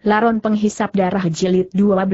Laron Penghisap Darah Jilid 12.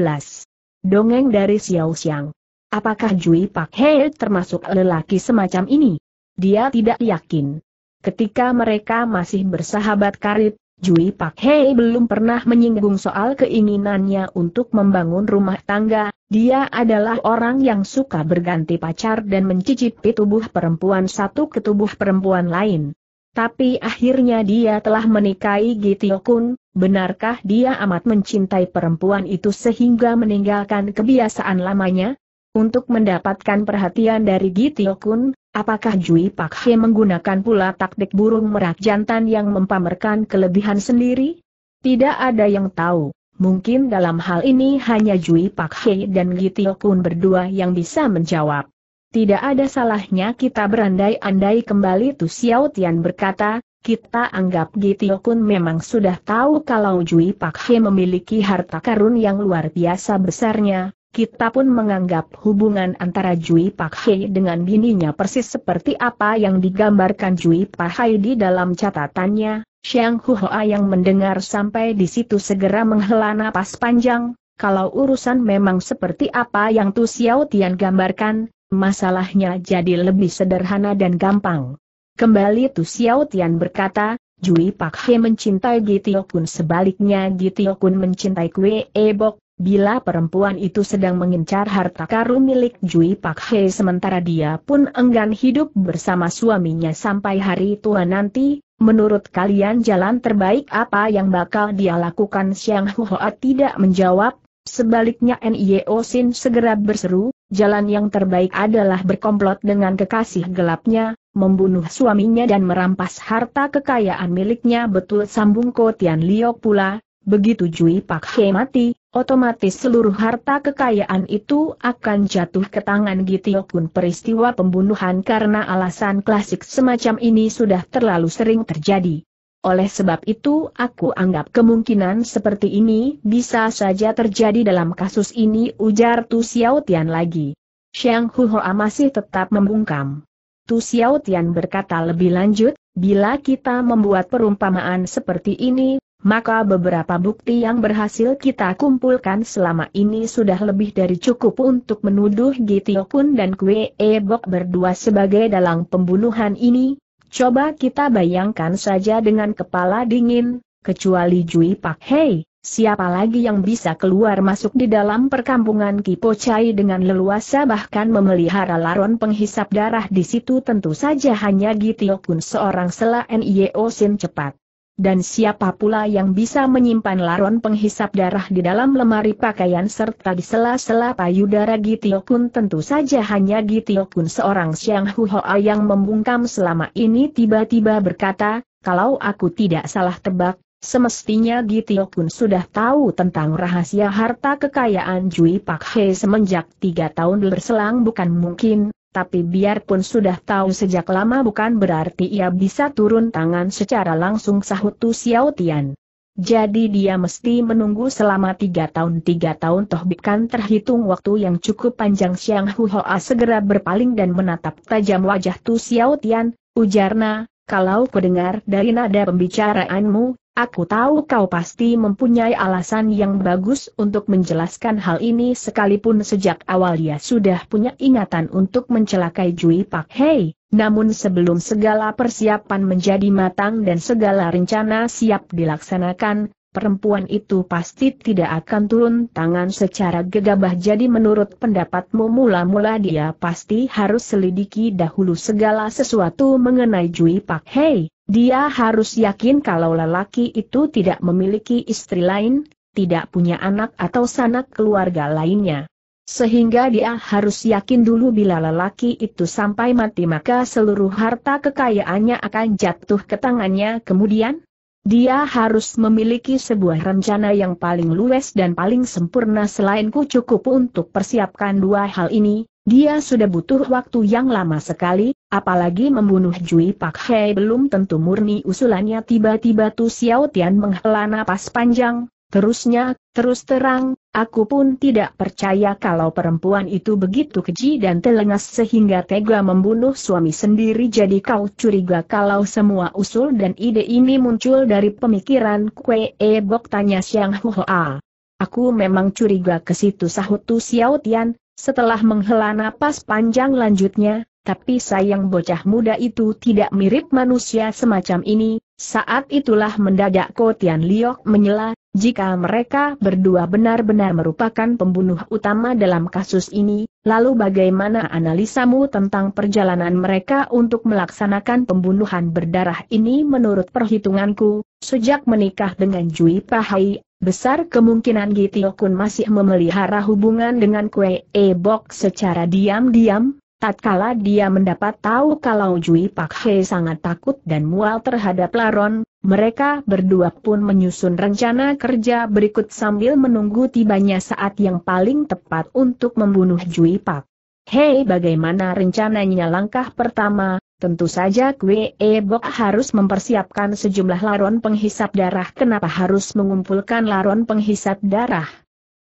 Dongeng dari Xiao Xiang. Apakah Jui Pak Hei termasuk lelaki semacam ini? Dia tidak yakin. Ketika mereka masih bersahabat karib, Jui Pak Hei belum pernah menyinggung soal keinginannya untuk membangun rumah tangga, dia adalah orang yang suka berganti pacar dan mencicipi tubuh perempuan satu ke tubuh perempuan lain. Tapi akhirnya dia telah menikahi Gityokun. benarkah dia amat mencintai perempuan itu sehingga meninggalkan kebiasaan lamanya? Untuk mendapatkan perhatian dari Gityokun, apakah Jui Pak He menggunakan pula taktik burung merak jantan yang mempamerkan kelebihan sendiri? Tidak ada yang tahu. Mungkin dalam hal ini hanya Jui Pak He dan Gityokun berdua yang bisa menjawab. Tidak ada salahnya kita berandai-andai kembali Tu Xiao Tian berkata, kita anggap Gitio Kun memang sudah tahu kalau Jui Pak He memiliki harta karun yang luar biasa besarnya, kita pun menganggap hubungan antara Jui Pak He dengan bininya persis seperti apa yang digambarkan Jui Pak He di dalam catatannya, Xiang Huoa yang mendengar sampai di situ segera menghela napas panjang, kalau urusan memang seperti apa yang Tu Xiao Tian gambarkan, masalahnya jadi lebih sederhana dan gampang. Kembali Tu Xiao Tian berkata, Jui Pak He mencintai Gitio Kun sebaliknya Gitio Kun mencintai Kue Ebok, bila perempuan itu sedang mengincar harta karun milik Jui Pak He sementara dia pun enggan hidup bersama suaminya sampai hari tua nanti, menurut kalian jalan terbaik apa yang bakal dia lakukan Siang Hua tidak menjawab, sebaliknya Nio e Sin segera berseru, Jalan yang terbaik adalah berkomplot dengan kekasih gelapnya, membunuh suaminya dan merampas harta kekayaan miliknya betul sambung Kotian Lio pula, begitu Jui Pak He mati, otomatis seluruh harta kekayaan itu akan jatuh ke tangan Gitio pun peristiwa pembunuhan karena alasan klasik semacam ini sudah terlalu sering terjadi. Oleh sebab itu aku anggap kemungkinan seperti ini bisa saja terjadi dalam kasus ini ujar Tu Xiao Tian lagi. Xiang Huhoa masih tetap membungkam. Tu Xiao Tian berkata lebih lanjut, bila kita membuat perumpamaan seperti ini, maka beberapa bukti yang berhasil kita kumpulkan selama ini sudah lebih dari cukup untuk menuduh Gitiokun dan Kue Ebok berdua sebagai dalang pembunuhan ini, Coba kita bayangkan saja dengan kepala dingin, kecuali Jui Pak Hei, siapa lagi yang bisa keluar masuk di dalam perkampungan Kipo Chai dengan leluasa bahkan memelihara laron penghisap darah di situ tentu saja hanya Gitiokun seorang selain Yeo Sin cepat dan siapa pula yang bisa menyimpan laron penghisap darah di dalam lemari pakaian serta di sela-sela payudara Gitio Kun tentu saja hanya Gitio Kun seorang Siang Huhoa yang membungkam selama ini tiba-tiba berkata, kalau aku tidak salah tebak, Semestinya Gitio Kun sudah tahu tentang rahasia harta kekayaan Jui Pak He semenjak tiga tahun berselang bukan mungkin, tapi biarpun sudah tahu sejak lama bukan berarti ia bisa turun tangan secara langsung sahut Tu Xiao Tian. Jadi dia mesti menunggu selama tiga tahun. Tiga tahun toh bukan terhitung waktu yang cukup panjang. Siang Hoa segera berpaling dan menatap tajam wajah Tu Xiao Tian, ujarna, kalau kudengar dari nada pembicaraanmu, Aku tahu kau pasti mempunyai alasan yang bagus untuk menjelaskan hal ini sekalipun sejak awal dia sudah punya ingatan untuk mencelakai Jui Pak Hei, namun sebelum segala persiapan menjadi matang dan segala rencana siap dilaksanakan, perempuan itu pasti tidak akan turun tangan secara gegabah jadi menurut pendapatmu mula-mula dia pasti harus selidiki dahulu segala sesuatu mengenai Jui Pak Hei. Dia harus yakin kalau lelaki itu tidak memiliki istri lain, tidak punya anak atau sanak keluarga lainnya. Sehingga dia harus yakin dulu bila lelaki itu sampai mati maka seluruh harta kekayaannya akan jatuh ke tangannya kemudian? Dia harus memiliki sebuah rencana yang paling luwes dan paling sempurna selain ku cukup untuk persiapkan dua hal ini, dia sudah butuh waktu yang lama sekali, apalagi membunuh Jui Pak Hei belum tentu murni usulannya tiba-tiba Tu Xiao Tian menghela napas panjang, terusnya, terus terang, aku pun tidak percaya kalau perempuan itu begitu keji dan telengas sehingga tega membunuh suami sendiri jadi kau curiga kalau semua usul dan ide ini muncul dari pemikiran Kue E Bok tanya Siang Hua. Aku memang curiga ke situ sahut Tu Xiao Tian, setelah menghela napas panjang lanjutnya, tapi sayang bocah muda itu tidak mirip manusia semacam ini, saat itulah mendadak Tian Liok menyela, jika mereka berdua benar-benar merupakan pembunuh utama dalam kasus ini, lalu bagaimana analisamu tentang perjalanan mereka untuk melaksanakan pembunuhan berdarah ini menurut perhitunganku, sejak menikah dengan Jui Pahai, Besar kemungkinan Gitio Kun masih memelihara hubungan dengan Kue E Bok secara diam-diam, Tatkala dia mendapat tahu kalau Jui Pak He sangat takut dan mual terhadap Laron, mereka berdua pun menyusun rencana kerja berikut sambil menunggu tibanya saat yang paling tepat untuk membunuh Jui Pak. Hei bagaimana rencananya langkah pertama, Tentu saja Kwe Bok harus mempersiapkan sejumlah laron penghisap darah kenapa harus mengumpulkan laron penghisap darah.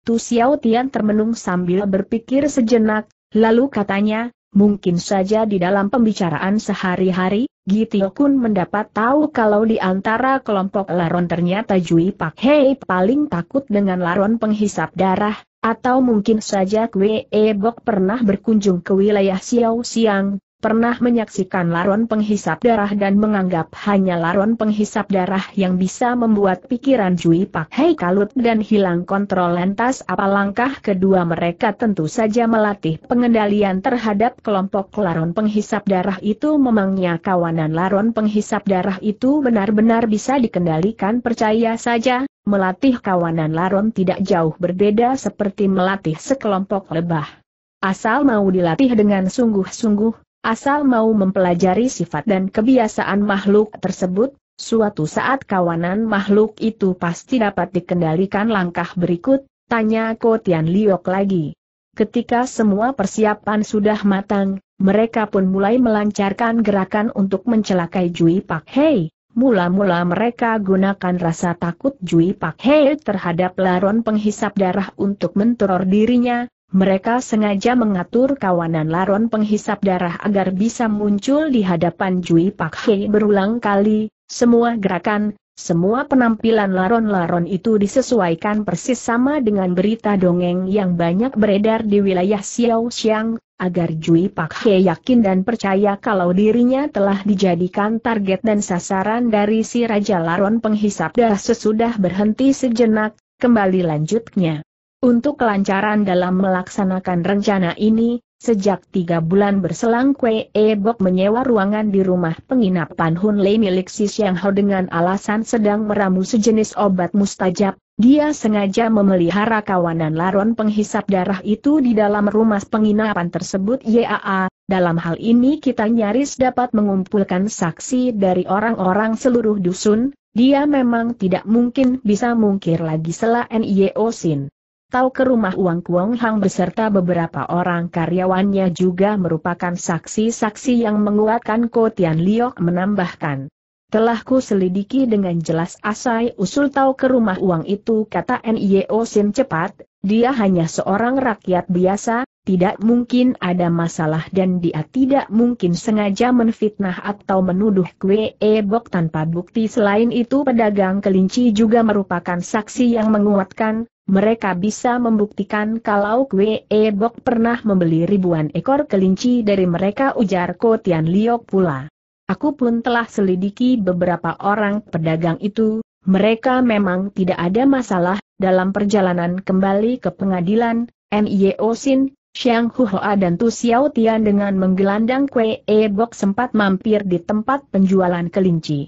Tu Xiao Tian termenung sambil berpikir sejenak, lalu katanya, mungkin saja di dalam pembicaraan sehari-hari, Gitio Kun mendapat tahu kalau di antara kelompok laron ternyata Jui Pak Hei paling takut dengan laron penghisap darah, atau mungkin saja Kwe Bok pernah berkunjung ke wilayah Xiao Siang, pernah menyaksikan laron penghisap darah dan menganggap hanya laron penghisap darah yang bisa membuat pikiran Jui Pak Hei kalut dan hilang kontrol lantas apa langkah kedua mereka tentu saja melatih pengendalian terhadap kelompok laron penghisap darah itu memangnya kawanan laron penghisap darah itu benar-benar bisa dikendalikan percaya saja, melatih kawanan laron tidak jauh berbeda seperti melatih sekelompok lebah. Asal mau dilatih dengan sungguh-sungguh, Asal mau mempelajari sifat dan kebiasaan makhluk tersebut, suatu saat kawanan makhluk itu pasti dapat dikendalikan langkah berikut, tanya Ko Tian Liok lagi. Ketika semua persiapan sudah matang, mereka pun mulai melancarkan gerakan untuk mencelakai Jui Pak Hei. Mula-mula mereka gunakan rasa takut Jui Pak Hei terhadap laron penghisap darah untuk menteror dirinya, mereka sengaja mengatur kawanan laron penghisap darah agar bisa muncul di hadapan Jui Pak Hei berulang kali, semua gerakan, semua penampilan laron-laron itu disesuaikan persis sama dengan berita dongeng yang banyak beredar di wilayah Xiao Xiang, agar Jui Pak Hei yakin dan percaya kalau dirinya telah dijadikan target dan sasaran dari si Raja Laron penghisap darah sesudah berhenti sejenak, kembali lanjutnya. Untuk kelancaran dalam melaksanakan rencana ini, sejak tiga bulan berselang Kwe Bok menyewa ruangan di rumah penginapan Hun Lei milik Si Siang Ho dengan alasan sedang meramu sejenis obat mustajab, dia sengaja memelihara kawanan laron penghisap darah itu di dalam rumah penginapan tersebut YAA, dalam hal ini kita nyaris dapat mengumpulkan saksi dari orang-orang seluruh dusun, dia memang tidak mungkin bisa mungkir lagi selain NIO Sin tahu ke rumah Wang Kuang Hang beserta beberapa orang karyawannya juga merupakan saksi-saksi yang menguatkan Ko Tian Liok menambahkan. Telah ku selidiki dengan jelas asai usul tahu ke rumah uang itu kata N.I.O. Sin cepat, dia hanya seorang rakyat biasa, tidak mungkin ada masalah dan dia tidak mungkin sengaja menfitnah atau menuduh kue ebok tanpa bukti selain itu pedagang kelinci juga merupakan saksi yang menguatkan, mereka bisa membuktikan kalau Kwe e Bok pernah membeli ribuan ekor kelinci dari mereka ujar Ko Tian Liok pula. Aku pun telah selidiki beberapa orang pedagang itu, mereka memang tidak ada masalah, dalam perjalanan kembali ke pengadilan, N.I.O. Sin, Xiang Huhoa dan Tu Xiao Tian dengan menggelandang Kwe e Bok sempat mampir di tempat penjualan kelinci.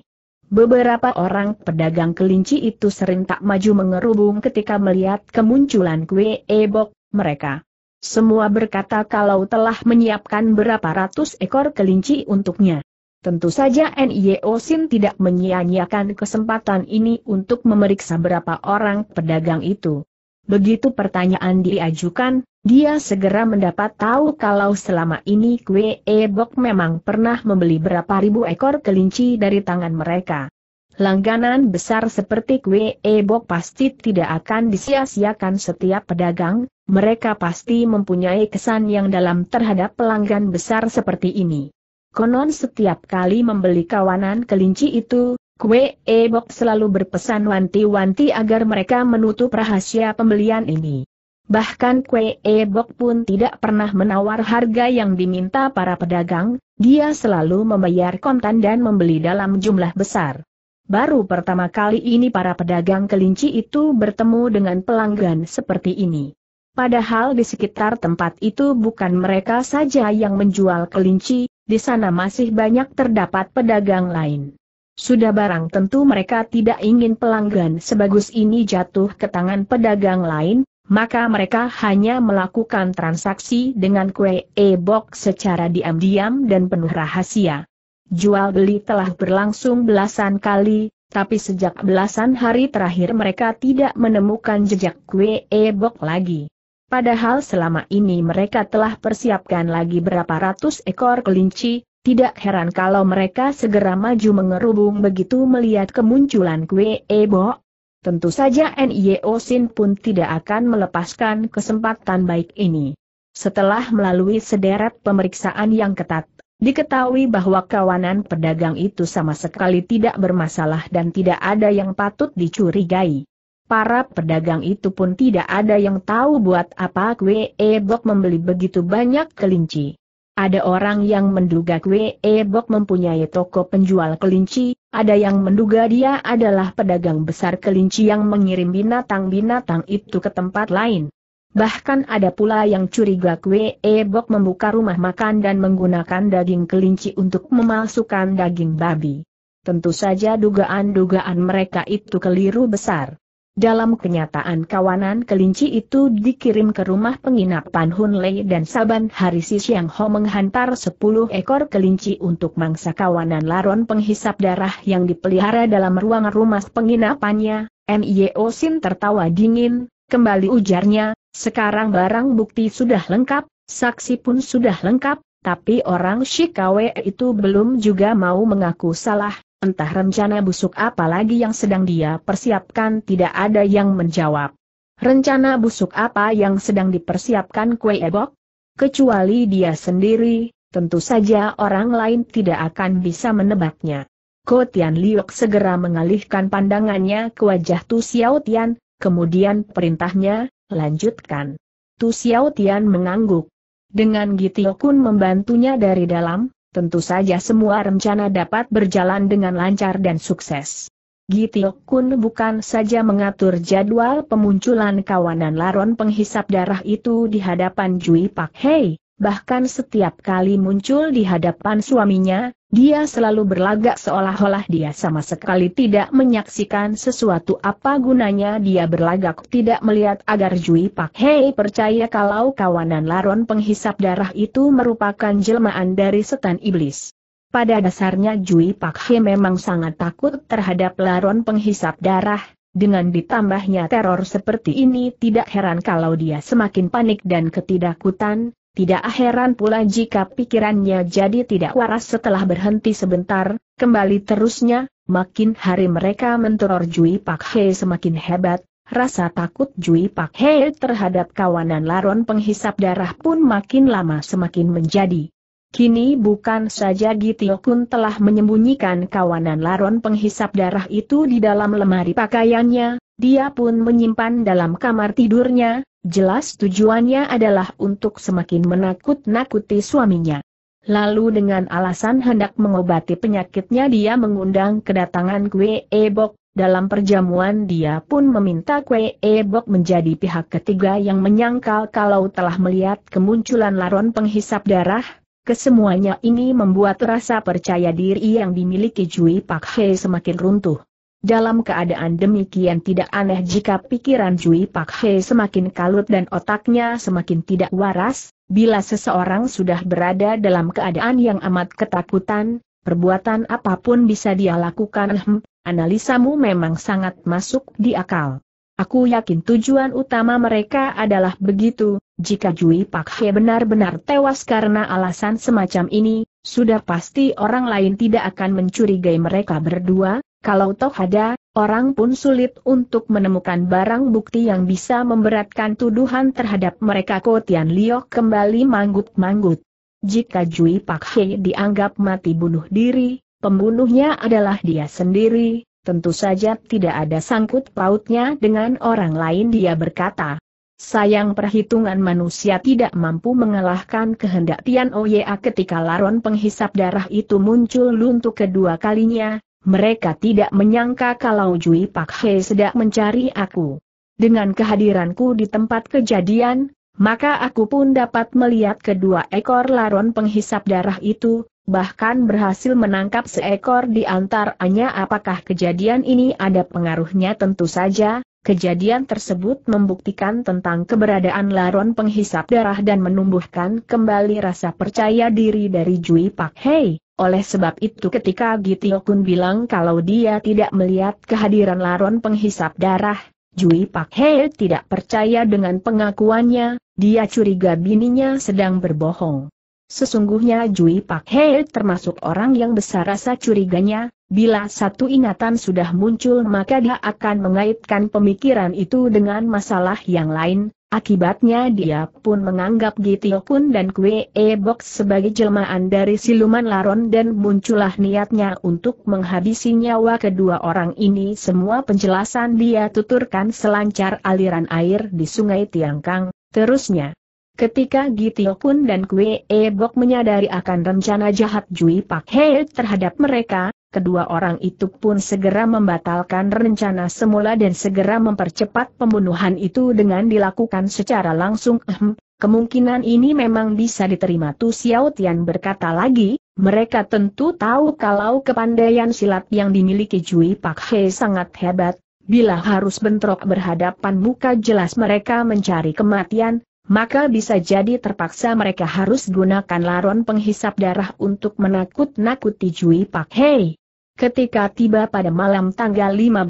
Beberapa orang pedagang kelinci itu sering tak maju mengerubung ketika melihat kemunculan kue ebok mereka. Semua berkata kalau telah menyiapkan berapa ratus ekor kelinci untuknya. Tentu saja NIO Sin tidak menyia-nyiakan kesempatan ini untuk memeriksa berapa orang pedagang itu. Begitu pertanyaan diajukan, dia segera mendapat tahu kalau selama ini Kue Ebok memang pernah membeli berapa ribu ekor kelinci dari tangan mereka. Langganan besar seperti Kue Ebok pasti tidak akan disia-siakan setiap pedagang, mereka pasti mempunyai kesan yang dalam terhadap pelanggan besar seperti ini. Konon setiap kali membeli kawanan kelinci itu, Kue Ebok selalu berpesan wanti-wanti agar mereka menutup rahasia pembelian ini. Bahkan Kue Bok pun tidak pernah menawar harga yang diminta para pedagang, dia selalu membayar kontan dan membeli dalam jumlah besar. Baru pertama kali ini para pedagang kelinci itu bertemu dengan pelanggan seperti ini. Padahal di sekitar tempat itu bukan mereka saja yang menjual kelinci, di sana masih banyak terdapat pedagang lain. Sudah barang tentu mereka tidak ingin pelanggan sebagus ini jatuh ke tangan pedagang lain, maka mereka hanya melakukan transaksi dengan kue e-box secara diam-diam dan penuh rahasia. Jual beli telah berlangsung belasan kali, tapi sejak belasan hari terakhir mereka tidak menemukan jejak kue e-box lagi. Padahal selama ini mereka telah persiapkan lagi berapa ratus ekor kelinci, tidak heran kalau mereka segera maju mengerubung begitu melihat kemunculan kue e-box. Tentu saja NIO Sin pun tidak akan melepaskan kesempatan baik ini. Setelah melalui sederet pemeriksaan yang ketat, Diketahui bahwa kawanan pedagang itu sama sekali tidak bermasalah dan tidak ada yang patut dicurigai. Para pedagang itu pun tidak ada yang tahu buat apa Kwe Ebok membeli begitu banyak kelinci. Ada orang yang menduga Kwe Bok mempunyai toko penjual kelinci, ada yang menduga dia adalah pedagang besar kelinci yang mengirim binatang-binatang itu ke tempat lain. Bahkan ada pula yang curiga Kwe Bok membuka rumah makan dan menggunakan daging kelinci untuk memalsukan daging babi. Tentu saja dugaan-dugaan mereka itu keliru besar. Dalam kenyataan kawanan kelinci itu dikirim ke rumah penginapan Hun Lei dan Saban hari si Siang Ho menghantar 10 ekor kelinci untuk mangsa kawanan laron penghisap darah yang dipelihara dalam ruang rumah penginapannya. Mio Sin tertawa dingin, kembali ujarnya, sekarang barang bukti sudah lengkap, saksi pun sudah lengkap, tapi orang Shikawe itu belum juga mau mengaku salah, Entah rencana busuk apa lagi yang sedang dia persiapkan tidak ada yang menjawab. Rencana busuk apa yang sedang dipersiapkan Kue Ebok? Kecuali dia sendiri, tentu saja orang lain tidak akan bisa menebaknya. Ko Tian Liok segera mengalihkan pandangannya ke wajah Tu Xiao Tian, kemudian perintahnya, lanjutkan. Tu Xiao Tian mengangguk. Dengan Gitiokun membantunya dari dalam, tentu saja semua rencana dapat berjalan dengan lancar dan sukses. Gitiok Kun bukan saja mengatur jadwal pemunculan kawanan laron penghisap darah itu di hadapan Jui Pak Hei, bahkan setiap kali muncul di hadapan suaminya, dia selalu berlagak seolah-olah dia sama sekali tidak menyaksikan sesuatu apa gunanya dia berlagak tidak melihat agar Jui Pak Hei percaya kalau kawanan laron penghisap darah itu merupakan jelmaan dari setan iblis. Pada dasarnya Jui Pak Hei memang sangat takut terhadap laron penghisap darah, dengan ditambahnya teror seperti ini tidak heran kalau dia semakin panik dan ketidakutan, tidak heran pula jika pikirannya jadi tidak waras setelah berhenti sebentar, kembali terusnya, makin hari mereka menteror Jui Pak He semakin hebat, rasa takut Jui Pak He terhadap kawanan laron penghisap darah pun makin lama semakin menjadi. Kini bukan saja Gitio telah menyembunyikan kawanan laron penghisap darah itu di dalam lemari pakaiannya, dia pun menyimpan dalam kamar tidurnya, Jelas tujuannya adalah untuk semakin menakut-nakuti suaminya. Lalu dengan alasan hendak mengobati penyakitnya dia mengundang kedatangan kue ebok, dalam perjamuan dia pun meminta kue ebok menjadi pihak ketiga yang menyangkal kalau telah melihat kemunculan laron penghisap darah, kesemuanya ini membuat rasa percaya diri yang dimiliki Jui Pak He semakin runtuh. Dalam keadaan demikian tidak aneh jika pikiran Jui Pak He semakin kalut dan otaknya semakin tidak waras, bila seseorang sudah berada dalam keadaan yang amat ketakutan, perbuatan apapun bisa dia lakukan. Hmm, analisamu memang sangat masuk di akal. Aku yakin tujuan utama mereka adalah begitu, jika Jui Pak He benar-benar tewas karena alasan semacam ini, sudah pasti orang lain tidak akan mencurigai mereka berdua, kalau toh ada, orang pun sulit untuk menemukan barang bukti yang bisa memberatkan tuduhan terhadap mereka Kotian Liok kembali manggut-manggut. Jika Jui Pak He dianggap mati bunuh diri, pembunuhnya adalah dia sendiri, tentu saja tidak ada sangkut pautnya dengan orang lain dia berkata. Sayang perhitungan manusia tidak mampu mengalahkan kehendak Tian Oya ketika laron penghisap darah itu muncul luntuk kedua kalinya, mereka tidak menyangka kalau Jui Pak He sedang mencari aku. Dengan kehadiranku di tempat kejadian, maka aku pun dapat melihat kedua ekor laron penghisap darah itu, bahkan berhasil menangkap seekor di antaranya apakah kejadian ini ada pengaruhnya tentu saja, Kejadian tersebut membuktikan tentang keberadaan laron penghisap darah dan menumbuhkan kembali rasa percaya diri dari Jui Pak Hei. Oleh sebab itu ketika Gitio Kun bilang kalau dia tidak melihat kehadiran laron penghisap darah, Jui Pak Hei tidak percaya dengan pengakuannya, dia curiga bininya sedang berbohong. Sesungguhnya Jui Pak Hei termasuk orang yang besar rasa curiganya, bila satu ingatan sudah muncul maka dia akan mengaitkan pemikiran itu dengan masalah yang lain, akibatnya dia pun menganggap Gitio pun dan Kue E Box sebagai jelmaan dari siluman laron dan muncullah niatnya untuk menghabisi nyawa kedua orang ini semua penjelasan dia tuturkan selancar aliran air di sungai Tiangkang, terusnya. Ketika Gitio pun dan Kwe Ebok menyadari akan rencana jahat Jui Pak Hei terhadap mereka, kedua orang itu pun segera membatalkan rencana semula dan segera mempercepat pembunuhan itu dengan dilakukan secara langsung. kemungkinan ini memang bisa diterima Tu Xiao Tian berkata lagi, mereka tentu tahu kalau kepandaian silat yang dimiliki Jui Pak Hei sangat hebat, Bila harus bentrok berhadapan muka jelas mereka mencari kematian, maka bisa jadi terpaksa mereka harus gunakan laron penghisap darah untuk menakut-nakuti Jui Pak Hei. Ketika tiba pada malam tanggal 15,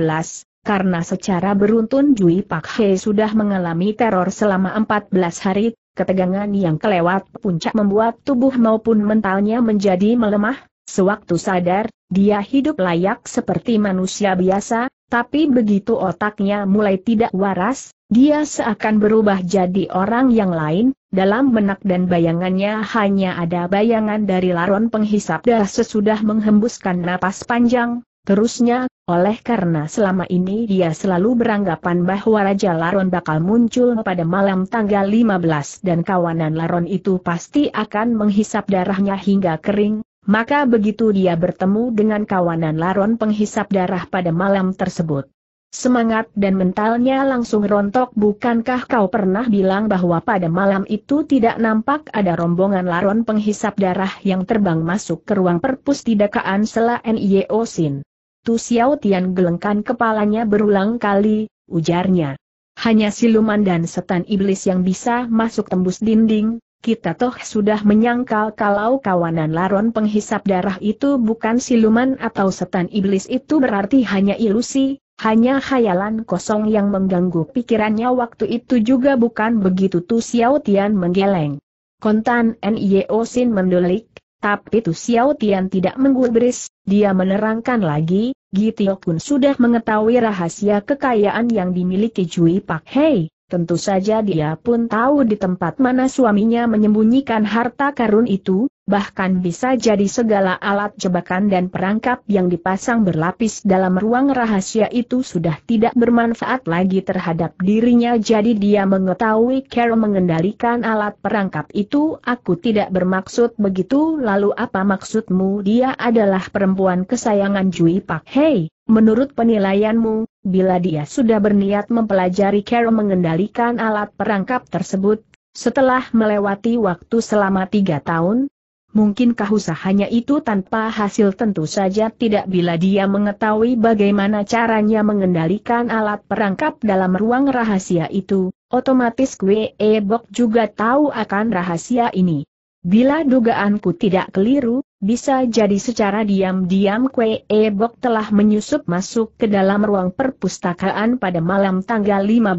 karena secara beruntun Jui Pak Hei sudah mengalami teror selama 14 hari, ketegangan yang kelewat puncak membuat tubuh maupun mentalnya menjadi melemah, sewaktu sadar, dia hidup layak seperti manusia biasa, tapi begitu otaknya mulai tidak waras, dia seakan berubah jadi orang yang lain, dalam benak dan bayangannya hanya ada bayangan dari laron penghisap darah sesudah menghembuskan napas panjang, terusnya, oleh karena selama ini dia selalu beranggapan bahwa Raja Laron bakal muncul pada malam tanggal 15 dan kawanan Laron itu pasti akan menghisap darahnya hingga kering, maka begitu dia bertemu dengan kawanan Laron penghisap darah pada malam tersebut, Semangat dan mentalnya langsung rontok bukankah kau pernah bilang bahwa pada malam itu tidak nampak ada rombongan laron penghisap darah yang terbang masuk ke ruang perpustakaan Sela N.I.O. Sin. Tu Xiao Tian gelengkan kepalanya berulang kali, ujarnya. Hanya siluman dan setan iblis yang bisa masuk tembus dinding, kita toh sudah menyangkal kalau kawanan laron penghisap darah itu bukan siluman atau setan iblis itu berarti hanya ilusi, hanya khayalan kosong yang mengganggu pikirannya waktu itu juga bukan begitu Tu Xiao Tian menggeleng. Kontan Nio Sin mendelik, tapi Tu Xiao Tian tidak menggubris, dia menerangkan lagi, Gitio Kun sudah mengetahui rahasia kekayaan yang dimiliki Jui Pak Hei. Tentu saja dia pun tahu di tempat mana suaminya menyembunyikan harta karun itu, bahkan bisa jadi segala alat jebakan dan perangkap yang dipasang berlapis dalam ruang rahasia itu sudah tidak bermanfaat lagi terhadap dirinya jadi dia mengetahui Carol mengendalikan alat perangkap itu aku tidak bermaksud begitu lalu apa maksudmu dia adalah perempuan kesayangan Jui Pak Hei, menurut penilaianmu, bila dia sudah berniat mempelajari Carol mengendalikan alat perangkap tersebut, setelah melewati waktu selama tiga tahun, Mungkinkah usahanya itu tanpa hasil tentu saja tidak bila dia mengetahui bagaimana caranya mengendalikan alat perangkap dalam ruang rahasia itu, otomatis Kwe Bok juga tahu akan rahasia ini. Bila dugaanku tidak keliru, bisa jadi secara diam-diam Kwe Bok telah menyusup masuk ke dalam ruang perpustakaan pada malam tanggal 15,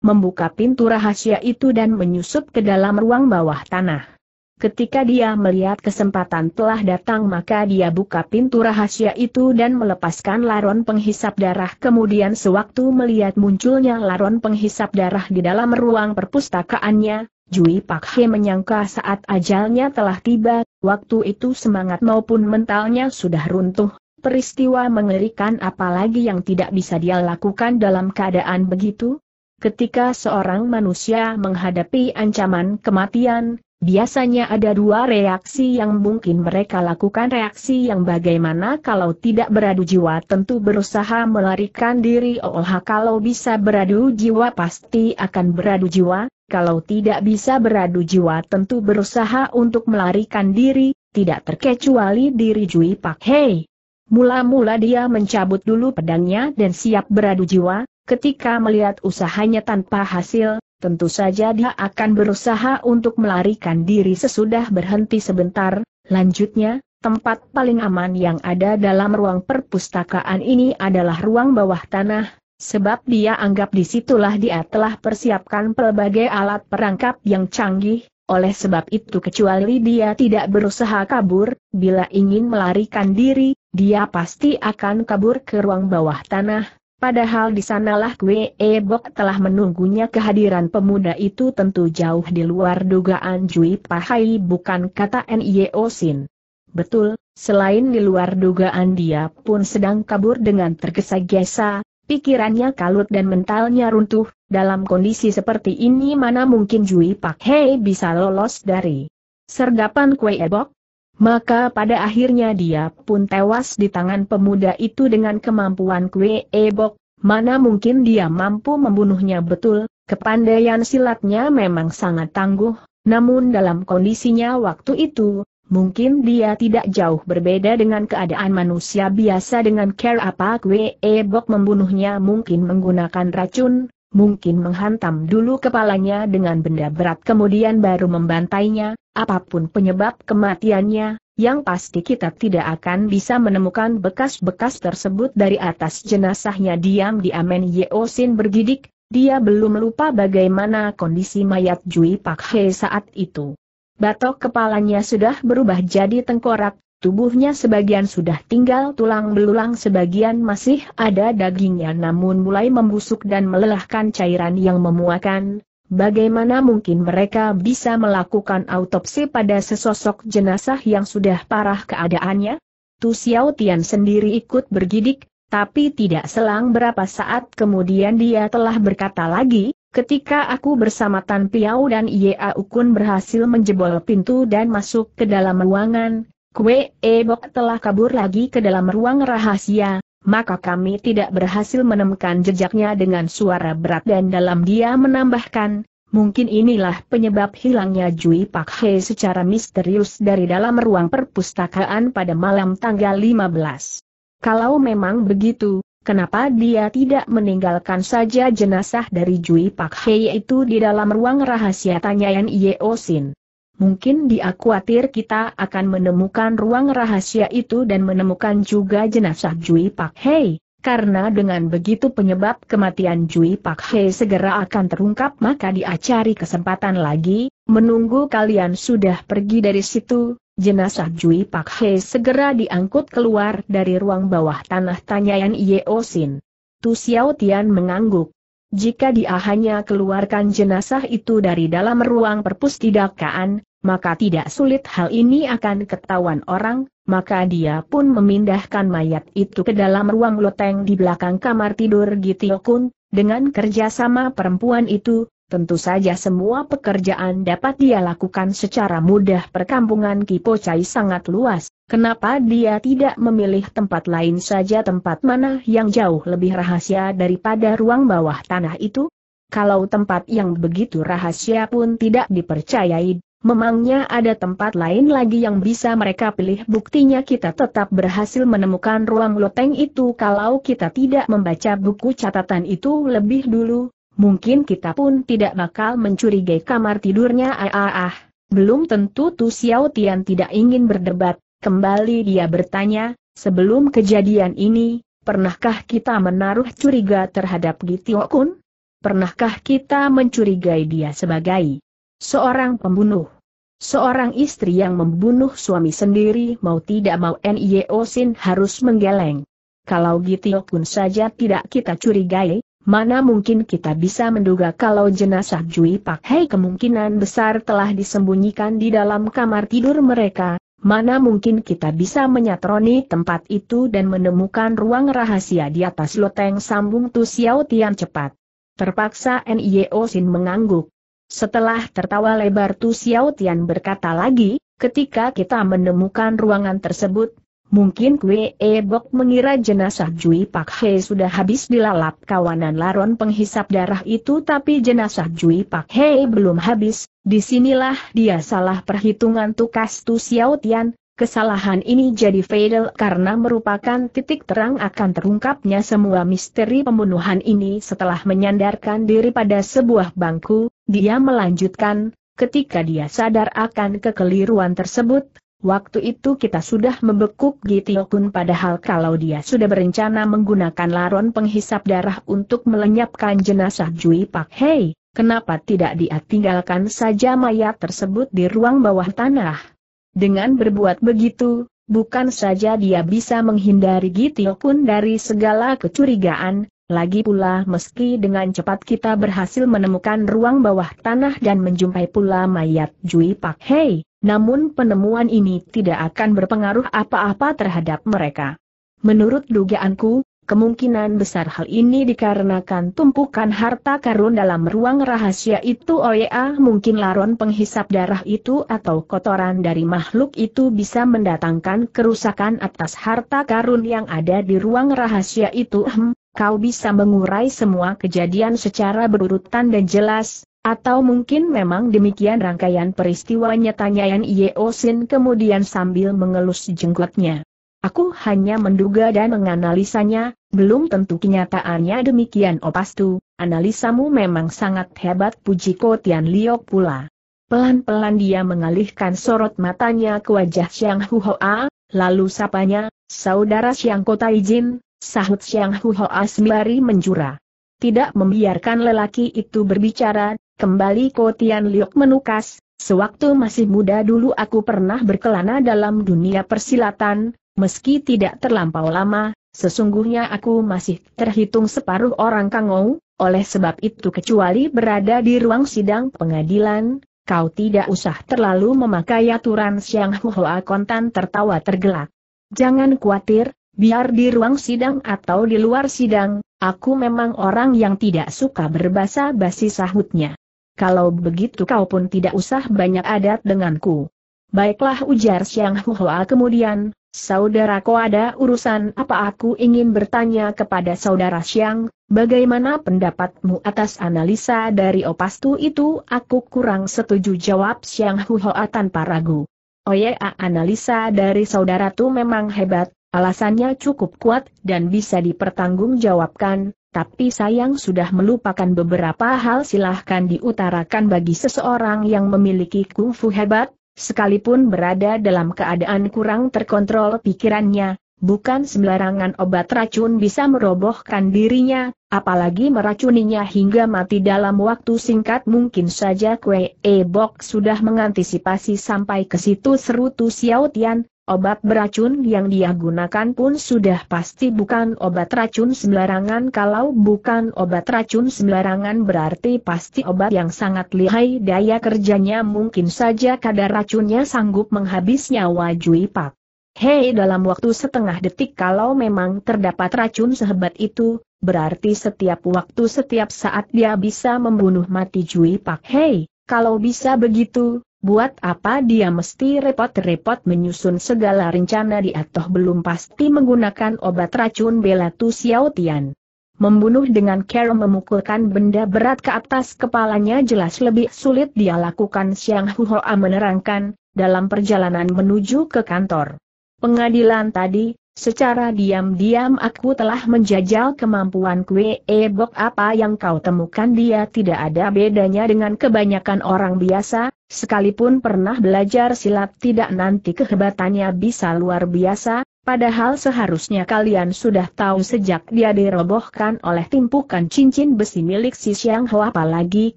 membuka pintu rahasia itu dan menyusup ke dalam ruang bawah tanah. Ketika dia melihat kesempatan telah datang maka dia buka pintu rahasia itu dan melepaskan laron penghisap darah kemudian sewaktu melihat munculnya laron penghisap darah di dalam ruang perpustakaannya, Jui Pak He menyangka saat ajalnya telah tiba, waktu itu semangat maupun mentalnya sudah runtuh, peristiwa mengerikan apalagi yang tidak bisa dia lakukan dalam keadaan begitu. Ketika seorang manusia menghadapi ancaman kematian, Biasanya ada dua reaksi yang mungkin mereka lakukan reaksi yang bagaimana kalau tidak beradu jiwa tentu berusaha melarikan diri Oh kalau bisa beradu jiwa pasti akan beradu jiwa, kalau tidak bisa beradu jiwa tentu berusaha untuk melarikan diri, tidak terkecuali diri Jui Pak Hei. Mula-mula dia mencabut dulu pedangnya dan siap beradu jiwa, ketika melihat usahanya tanpa hasil, tentu saja dia akan berusaha untuk melarikan diri sesudah berhenti sebentar, lanjutnya, tempat paling aman yang ada dalam ruang perpustakaan ini adalah ruang bawah tanah, sebab dia anggap disitulah dia telah persiapkan pelbagai alat perangkap yang canggih, oleh sebab itu kecuali dia tidak berusaha kabur, bila ingin melarikan diri, dia pasti akan kabur ke ruang bawah tanah, Padahal di sanalah Gue Ebok telah menunggunya kehadiran pemuda itu tentu jauh di luar dugaan Jui Pahai bukan kata Nio Osin. Betul, selain di luar dugaan dia pun sedang kabur dengan tergesa-gesa, pikirannya kalut dan mentalnya runtuh, dalam kondisi seperti ini mana mungkin Jui Pak Hei bisa lolos dari sergapan kue ebok? Maka pada akhirnya dia pun tewas di tangan pemuda itu dengan kemampuan kue ebok, mana mungkin dia mampu membunuhnya betul, kepandaian silatnya memang sangat tangguh, namun dalam kondisinya waktu itu, mungkin dia tidak jauh berbeda dengan keadaan manusia biasa dengan care apa kue ebok membunuhnya mungkin menggunakan racun, mungkin menghantam dulu kepalanya dengan benda berat kemudian baru membantainya, apapun penyebab kematiannya, yang pasti kita tidak akan bisa menemukan bekas-bekas tersebut dari atas jenazahnya diam-diam Di Yeosin bergidik, dia belum lupa bagaimana kondisi mayat Jui Pak He saat itu. Batok kepalanya sudah berubah jadi tengkorak, Tubuhnya sebagian sudah tinggal tulang belulang sebagian masih ada dagingnya namun mulai membusuk dan melelahkan cairan yang memuakan. Bagaimana mungkin mereka bisa melakukan autopsi pada sesosok jenazah yang sudah parah keadaannya? Tu Xiao Tian sendiri ikut bergidik, tapi tidak selang berapa saat kemudian dia telah berkata lagi, ketika aku bersama Tan Piao dan Ye Aukun berhasil menjebol pintu dan masuk ke dalam ruangan, Kue Ebok telah kabur lagi ke dalam ruang rahasia, maka kami tidak berhasil menemukan jejaknya dengan suara berat dan dalam dia menambahkan, Mungkin inilah penyebab hilangnya Jui Pak He secara misterius dari dalam ruang perpustakaan pada malam tanggal 15. Kalau memang begitu, kenapa dia tidak meninggalkan saja jenazah dari Jui Pak He itu di dalam ruang rahasia tanyaan Yeo Sin? Mungkin dia khawatir kita akan menemukan ruang rahasia itu dan menemukan juga jenazah Jui Pak Hei. Karena dengan begitu penyebab kematian Jui Pak Hei segera akan terungkap maka dia cari kesempatan lagi, menunggu kalian sudah pergi dari situ, Jenazah Jui Pak Hei segera diangkut keluar dari ruang bawah tanah tanyaan Yeo Sin. Tu Xiao Tian mengangguk. Jika dia hanya keluarkan jenazah itu dari dalam ruang perpustakaan, maka tidak sulit hal ini akan ketahuan orang, maka dia pun memindahkan mayat itu ke dalam ruang loteng di belakang kamar tidur Gityokun dengan kerjasama perempuan itu, Tentu saja semua pekerjaan dapat dia lakukan secara mudah perkampungan Kipocai sangat luas, kenapa dia tidak memilih tempat lain saja tempat mana yang jauh lebih rahasia daripada ruang bawah tanah itu? Kalau tempat yang begitu rahasia pun tidak dipercayai, Memangnya ada tempat lain lagi yang bisa mereka pilih buktinya kita tetap berhasil menemukan ruang loteng itu kalau kita tidak membaca buku catatan itu lebih dulu, mungkin kita pun tidak bakal mencurigai kamar tidurnya ah Belum tentu Tu Xiao Tian tidak ingin berdebat, kembali dia bertanya, sebelum kejadian ini, pernahkah kita menaruh curiga terhadap gitiokun? Pernahkah kita mencurigai dia sebagai Seorang pembunuh. Seorang istri yang membunuh suami sendiri mau tidak mau N.I.O. Sin harus menggeleng. Kalau gitu pun saja tidak kita curigai, mana mungkin kita bisa menduga kalau jenazah Jui Pak Hei kemungkinan besar telah disembunyikan di dalam kamar tidur mereka, mana mungkin kita bisa menyatroni tempat itu dan menemukan ruang rahasia di atas loteng sambung Tu Xiao Tian cepat. Terpaksa N.I.O. Sin mengangguk. Setelah tertawa lebar Tu Xiao Tian berkata lagi, ketika kita menemukan ruangan tersebut, mungkin Kue e-bok mengira jenazah Jui Pak He sudah habis dilalap kawanan laron penghisap darah itu tapi jenazah Jui Pak He belum habis, disinilah dia salah perhitungan tukas Tu Xiao Tian, Kesalahan ini jadi fatal karena merupakan titik terang akan terungkapnya semua misteri pembunuhan ini setelah menyandarkan diri pada sebuah bangku, dia melanjutkan, ketika dia sadar akan kekeliruan tersebut, waktu itu kita sudah membekuk Gitiokun padahal kalau dia sudah berencana menggunakan laron penghisap darah untuk melenyapkan jenazah Jui Pak Hei, kenapa tidak dia tinggalkan saja mayat tersebut di ruang bawah tanah? Dengan berbuat begitu, bukan saja dia bisa menghindari Gitil pun dari segala kecurigaan, lagi pula meski dengan cepat kita berhasil menemukan ruang bawah tanah dan menjumpai pula mayat Jui Pak Hei, namun penemuan ini tidak akan berpengaruh apa-apa terhadap mereka. Menurut dugaanku, Kemungkinan besar hal ini dikarenakan tumpukan harta karun dalam ruang rahasia itu OYA mungkin laron penghisap darah itu atau kotoran dari makhluk itu bisa mendatangkan kerusakan atas harta karun yang ada di ruang rahasia itu. Hmm, kau bisa mengurai semua kejadian secara berurutan dan jelas, atau mungkin memang demikian rangkaian peristiwanya tanyaan Yeosin kemudian sambil mengelus jenggotnya. Aku hanya menduga dan menganalisanya, belum tentu kenyataannya demikian opastu, oh analisamu memang sangat hebat puji Tian Liok pula. Pelan-pelan dia mengalihkan sorot matanya ke wajah Xiang Huhoa, lalu sapanya, saudara Xiang Kota Ijin, sahut Xiang Huhoa sembari menjura. Tidak membiarkan lelaki itu berbicara, kembali Kotian Liok menukas, sewaktu masih muda dulu aku pernah berkelana dalam dunia persilatan, Meski tidak terlampau lama, sesungguhnya aku masih terhitung separuh orang kangou, oleh sebab itu kecuali berada di ruang sidang pengadilan, kau tidak usah terlalu memakai aturan Siang Hoa Kontan tertawa tergelak. Jangan khawatir, biar di ruang sidang atau di luar sidang, aku memang orang yang tidak suka berbahasa basi sahutnya. Kalau begitu kau pun tidak usah banyak adat denganku. Baiklah ujar Siang Hoa kemudian, Saudaraku ada urusan apa aku ingin bertanya kepada saudara Siang, bagaimana pendapatmu atas analisa dari opastu itu? Aku kurang setuju jawab Siang Huhoa tanpa ragu. Oya oh analisa dari saudara tu memang hebat, alasannya cukup kuat dan bisa dipertanggungjawabkan, tapi sayang sudah melupakan beberapa hal silahkan diutarakan bagi seseorang yang memiliki kungfu hebat, Sekalipun berada dalam keadaan kurang terkontrol pikirannya, bukan sembarangan obat racun bisa merobohkan dirinya, apalagi meracuninya hingga mati dalam waktu singkat mungkin saja Kue E Bok sudah mengantisipasi sampai ke situ seru Xiao Tian, Obat beracun yang dia gunakan pun sudah pasti bukan obat racun sembarangan kalau bukan obat racun sembarangan berarti pasti obat yang sangat lihai daya kerjanya mungkin saja kadar racunnya sanggup menghabis nyawa Jui Pak. Hei dalam waktu setengah detik kalau memang terdapat racun sehebat itu, berarti setiap waktu setiap saat dia bisa membunuh mati Jui Pak Hei, kalau bisa begitu, Buat apa dia mesti repot-repot menyusun segala rencana di atau belum pasti menggunakan obat racun bela Tu Xiao Tian. Membunuh dengan cara memukulkan benda berat ke atas kepalanya jelas lebih sulit dia lakukan Siang Huhoa menerangkan, dalam perjalanan menuju ke kantor. Pengadilan tadi, secara diam-diam aku telah menjajal kemampuan kue ebok apa yang kau temukan dia tidak ada bedanya dengan kebanyakan orang biasa, Sekalipun pernah belajar silat tidak nanti kehebatannya bisa luar biasa, padahal seharusnya kalian sudah tahu sejak dia dirobohkan oleh timpukan cincin besi milik si Xiang Ho. apalagi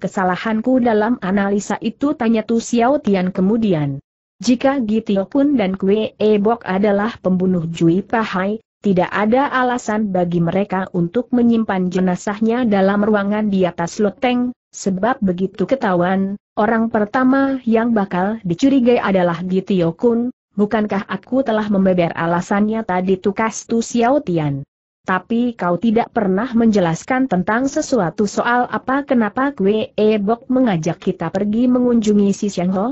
kesalahanku dalam analisa itu tanya Tu Xiao Tian kemudian. Jika Gitio Pun dan Kue Ebok adalah pembunuh Jui Pahai, tidak ada alasan bagi mereka untuk menyimpan jenazahnya dalam ruangan di atas loteng, Sebab begitu ketahuan, orang pertama yang bakal dicurigai adalah Gitio Kun, bukankah aku telah membeber alasannya tadi tukas tu Xiao Tian? Tapi kau tidak pernah menjelaskan tentang sesuatu soal apa kenapa Kue Ebok mengajak kita pergi mengunjungi si Xiang Ho?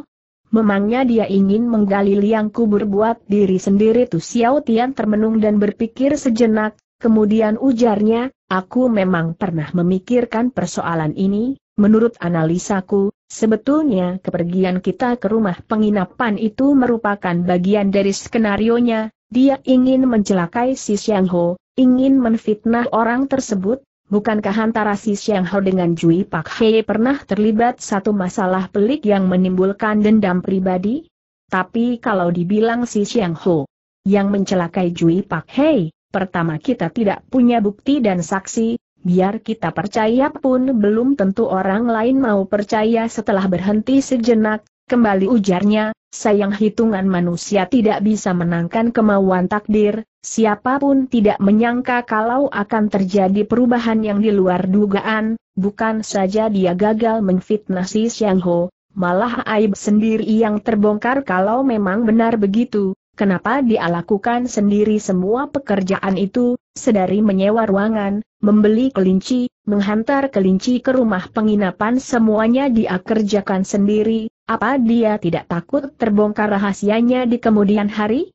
Memangnya dia ingin menggali liang kubur buat diri sendiri Tu Xiao Tian termenung dan berpikir sejenak, kemudian ujarnya, aku memang pernah memikirkan persoalan ini, Menurut analisaku, sebetulnya kepergian kita ke rumah penginapan itu merupakan bagian dari skenario nya. dia ingin mencelakai si Xiang Ho, ingin menfitnah orang tersebut, Bukankah antara si Xiang Ho dengan Jui Pak He pernah terlibat satu masalah pelik yang menimbulkan dendam pribadi? Tapi kalau dibilang si Xiang Ho yang mencelakai Jui Pak He, pertama kita tidak punya bukti dan saksi, Biar kita percaya pun belum tentu orang lain mau percaya setelah berhenti sejenak, kembali ujarnya, sayang hitungan manusia tidak bisa menangkan kemauan takdir, siapapun tidak menyangka kalau akan terjadi perubahan yang di luar dugaan, bukan saja dia gagal menfitnah si Xiang Ho, malah aib sendiri yang terbongkar kalau memang benar begitu, kenapa dia lakukan sendiri semua pekerjaan itu, sedari menyewa ruangan, membeli kelinci, menghantar kelinci ke rumah penginapan semuanya dia kerjakan sendiri, apa dia tidak takut terbongkar rahasianya di kemudian hari?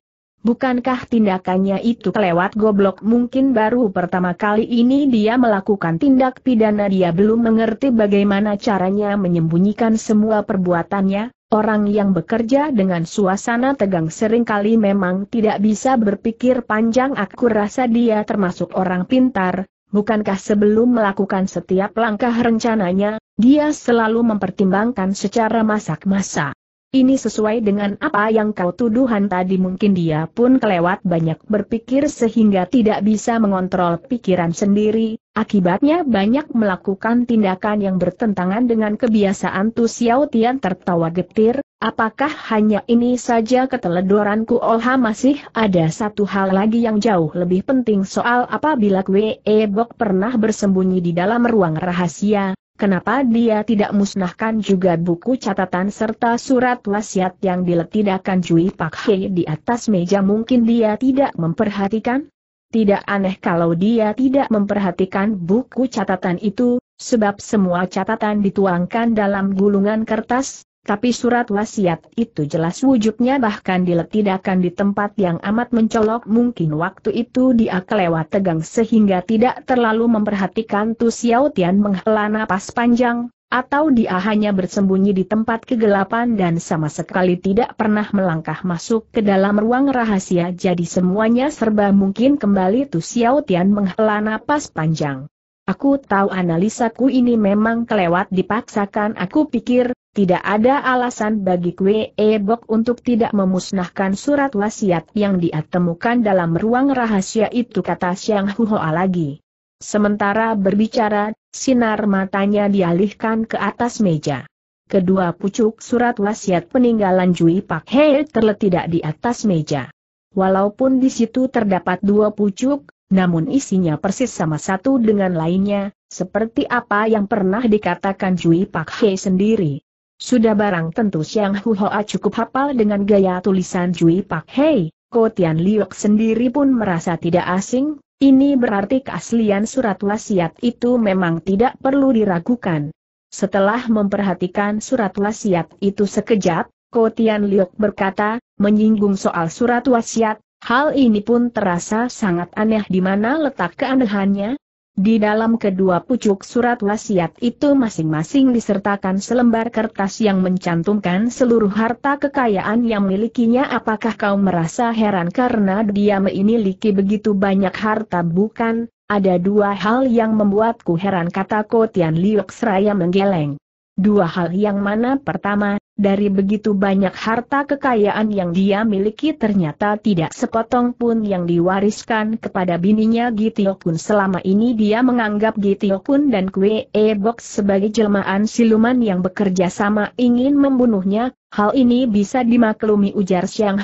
Bukankah tindakannya itu kelewat goblok mungkin baru pertama kali ini dia melakukan tindak pidana dia belum mengerti bagaimana caranya menyembunyikan semua perbuatannya? Orang yang bekerja dengan suasana tegang seringkali memang tidak bisa berpikir panjang aku rasa dia termasuk orang pintar, bukankah sebelum melakukan setiap langkah rencananya, dia selalu mempertimbangkan secara masak-masak. Ini sesuai dengan apa yang kau tuduhan tadi mungkin dia pun kelewat banyak berpikir sehingga tidak bisa mengontrol pikiran sendiri, akibatnya banyak melakukan tindakan yang bertentangan dengan kebiasaan Tu Xiao Tian tertawa getir, apakah hanya ini saja keteledoranku Olha masih ada satu hal lagi yang jauh lebih penting soal apabila Kwe Bok pernah bersembunyi di dalam ruang rahasia, Kenapa dia tidak musnahkan juga buku catatan serta surat wasiat yang diletidakan Jui Pak He di atas meja mungkin dia tidak memperhatikan? Tidak aneh kalau dia tidak memperhatikan buku catatan itu, sebab semua catatan dituangkan dalam gulungan kertas, tapi surat wasiat itu jelas wujudnya bahkan diletidakan di tempat yang amat mencolok mungkin waktu itu dia kelewat tegang sehingga tidak terlalu memperhatikan Tu Xiao Tian menghela napas panjang, atau dia hanya bersembunyi di tempat kegelapan dan sama sekali tidak pernah melangkah masuk ke dalam ruang rahasia jadi semuanya serba mungkin kembali Tu Xiao Tian menghela napas panjang. Aku tahu analisaku ini memang kelewat dipaksakan aku pikir, tidak ada alasan bagi Kwe Ebok untuk tidak memusnahkan surat wasiat yang dia temukan dalam ruang rahasia itu kata Xiang Huhoa lagi. Sementara berbicara, sinar matanya dialihkan ke atas meja. Kedua pucuk surat wasiat peninggalan Jui Pak Hei terletak di atas meja. Walaupun di situ terdapat dua pucuk, namun isinya persis sama satu dengan lainnya, seperti apa yang pernah dikatakan Jui Pak He sendiri. Sudah barang tentu Siang Hu Hoa cukup hafal dengan gaya tulisan Jui Pak He, Tian Liuk sendiri pun merasa tidak asing, ini berarti keaslian surat wasiat itu memang tidak perlu diragukan. Setelah memperhatikan surat wasiat itu sekejap, Tian Liuk berkata, menyinggung soal surat wasiat, Hal ini pun terasa sangat aneh di mana letak keanehannya. Di dalam kedua pucuk surat wasiat itu masing-masing disertakan selembar kertas yang mencantumkan seluruh harta kekayaan yang milikinya. Apakah kau merasa heran karena dia memiliki begitu banyak harta bukan? Ada dua hal yang membuatku heran kata Kotian Liuk seraya menggeleng. Dua hal yang mana pertama, dari begitu banyak harta kekayaan yang dia miliki ternyata tidak sepotong pun yang diwariskan kepada bininya Gitio pun selama ini dia menganggap Gitio pun dan Kwe E Box sebagai jelmaan siluman yang bekerja sama ingin membunuhnya, hal ini bisa dimaklumi ujar Xiang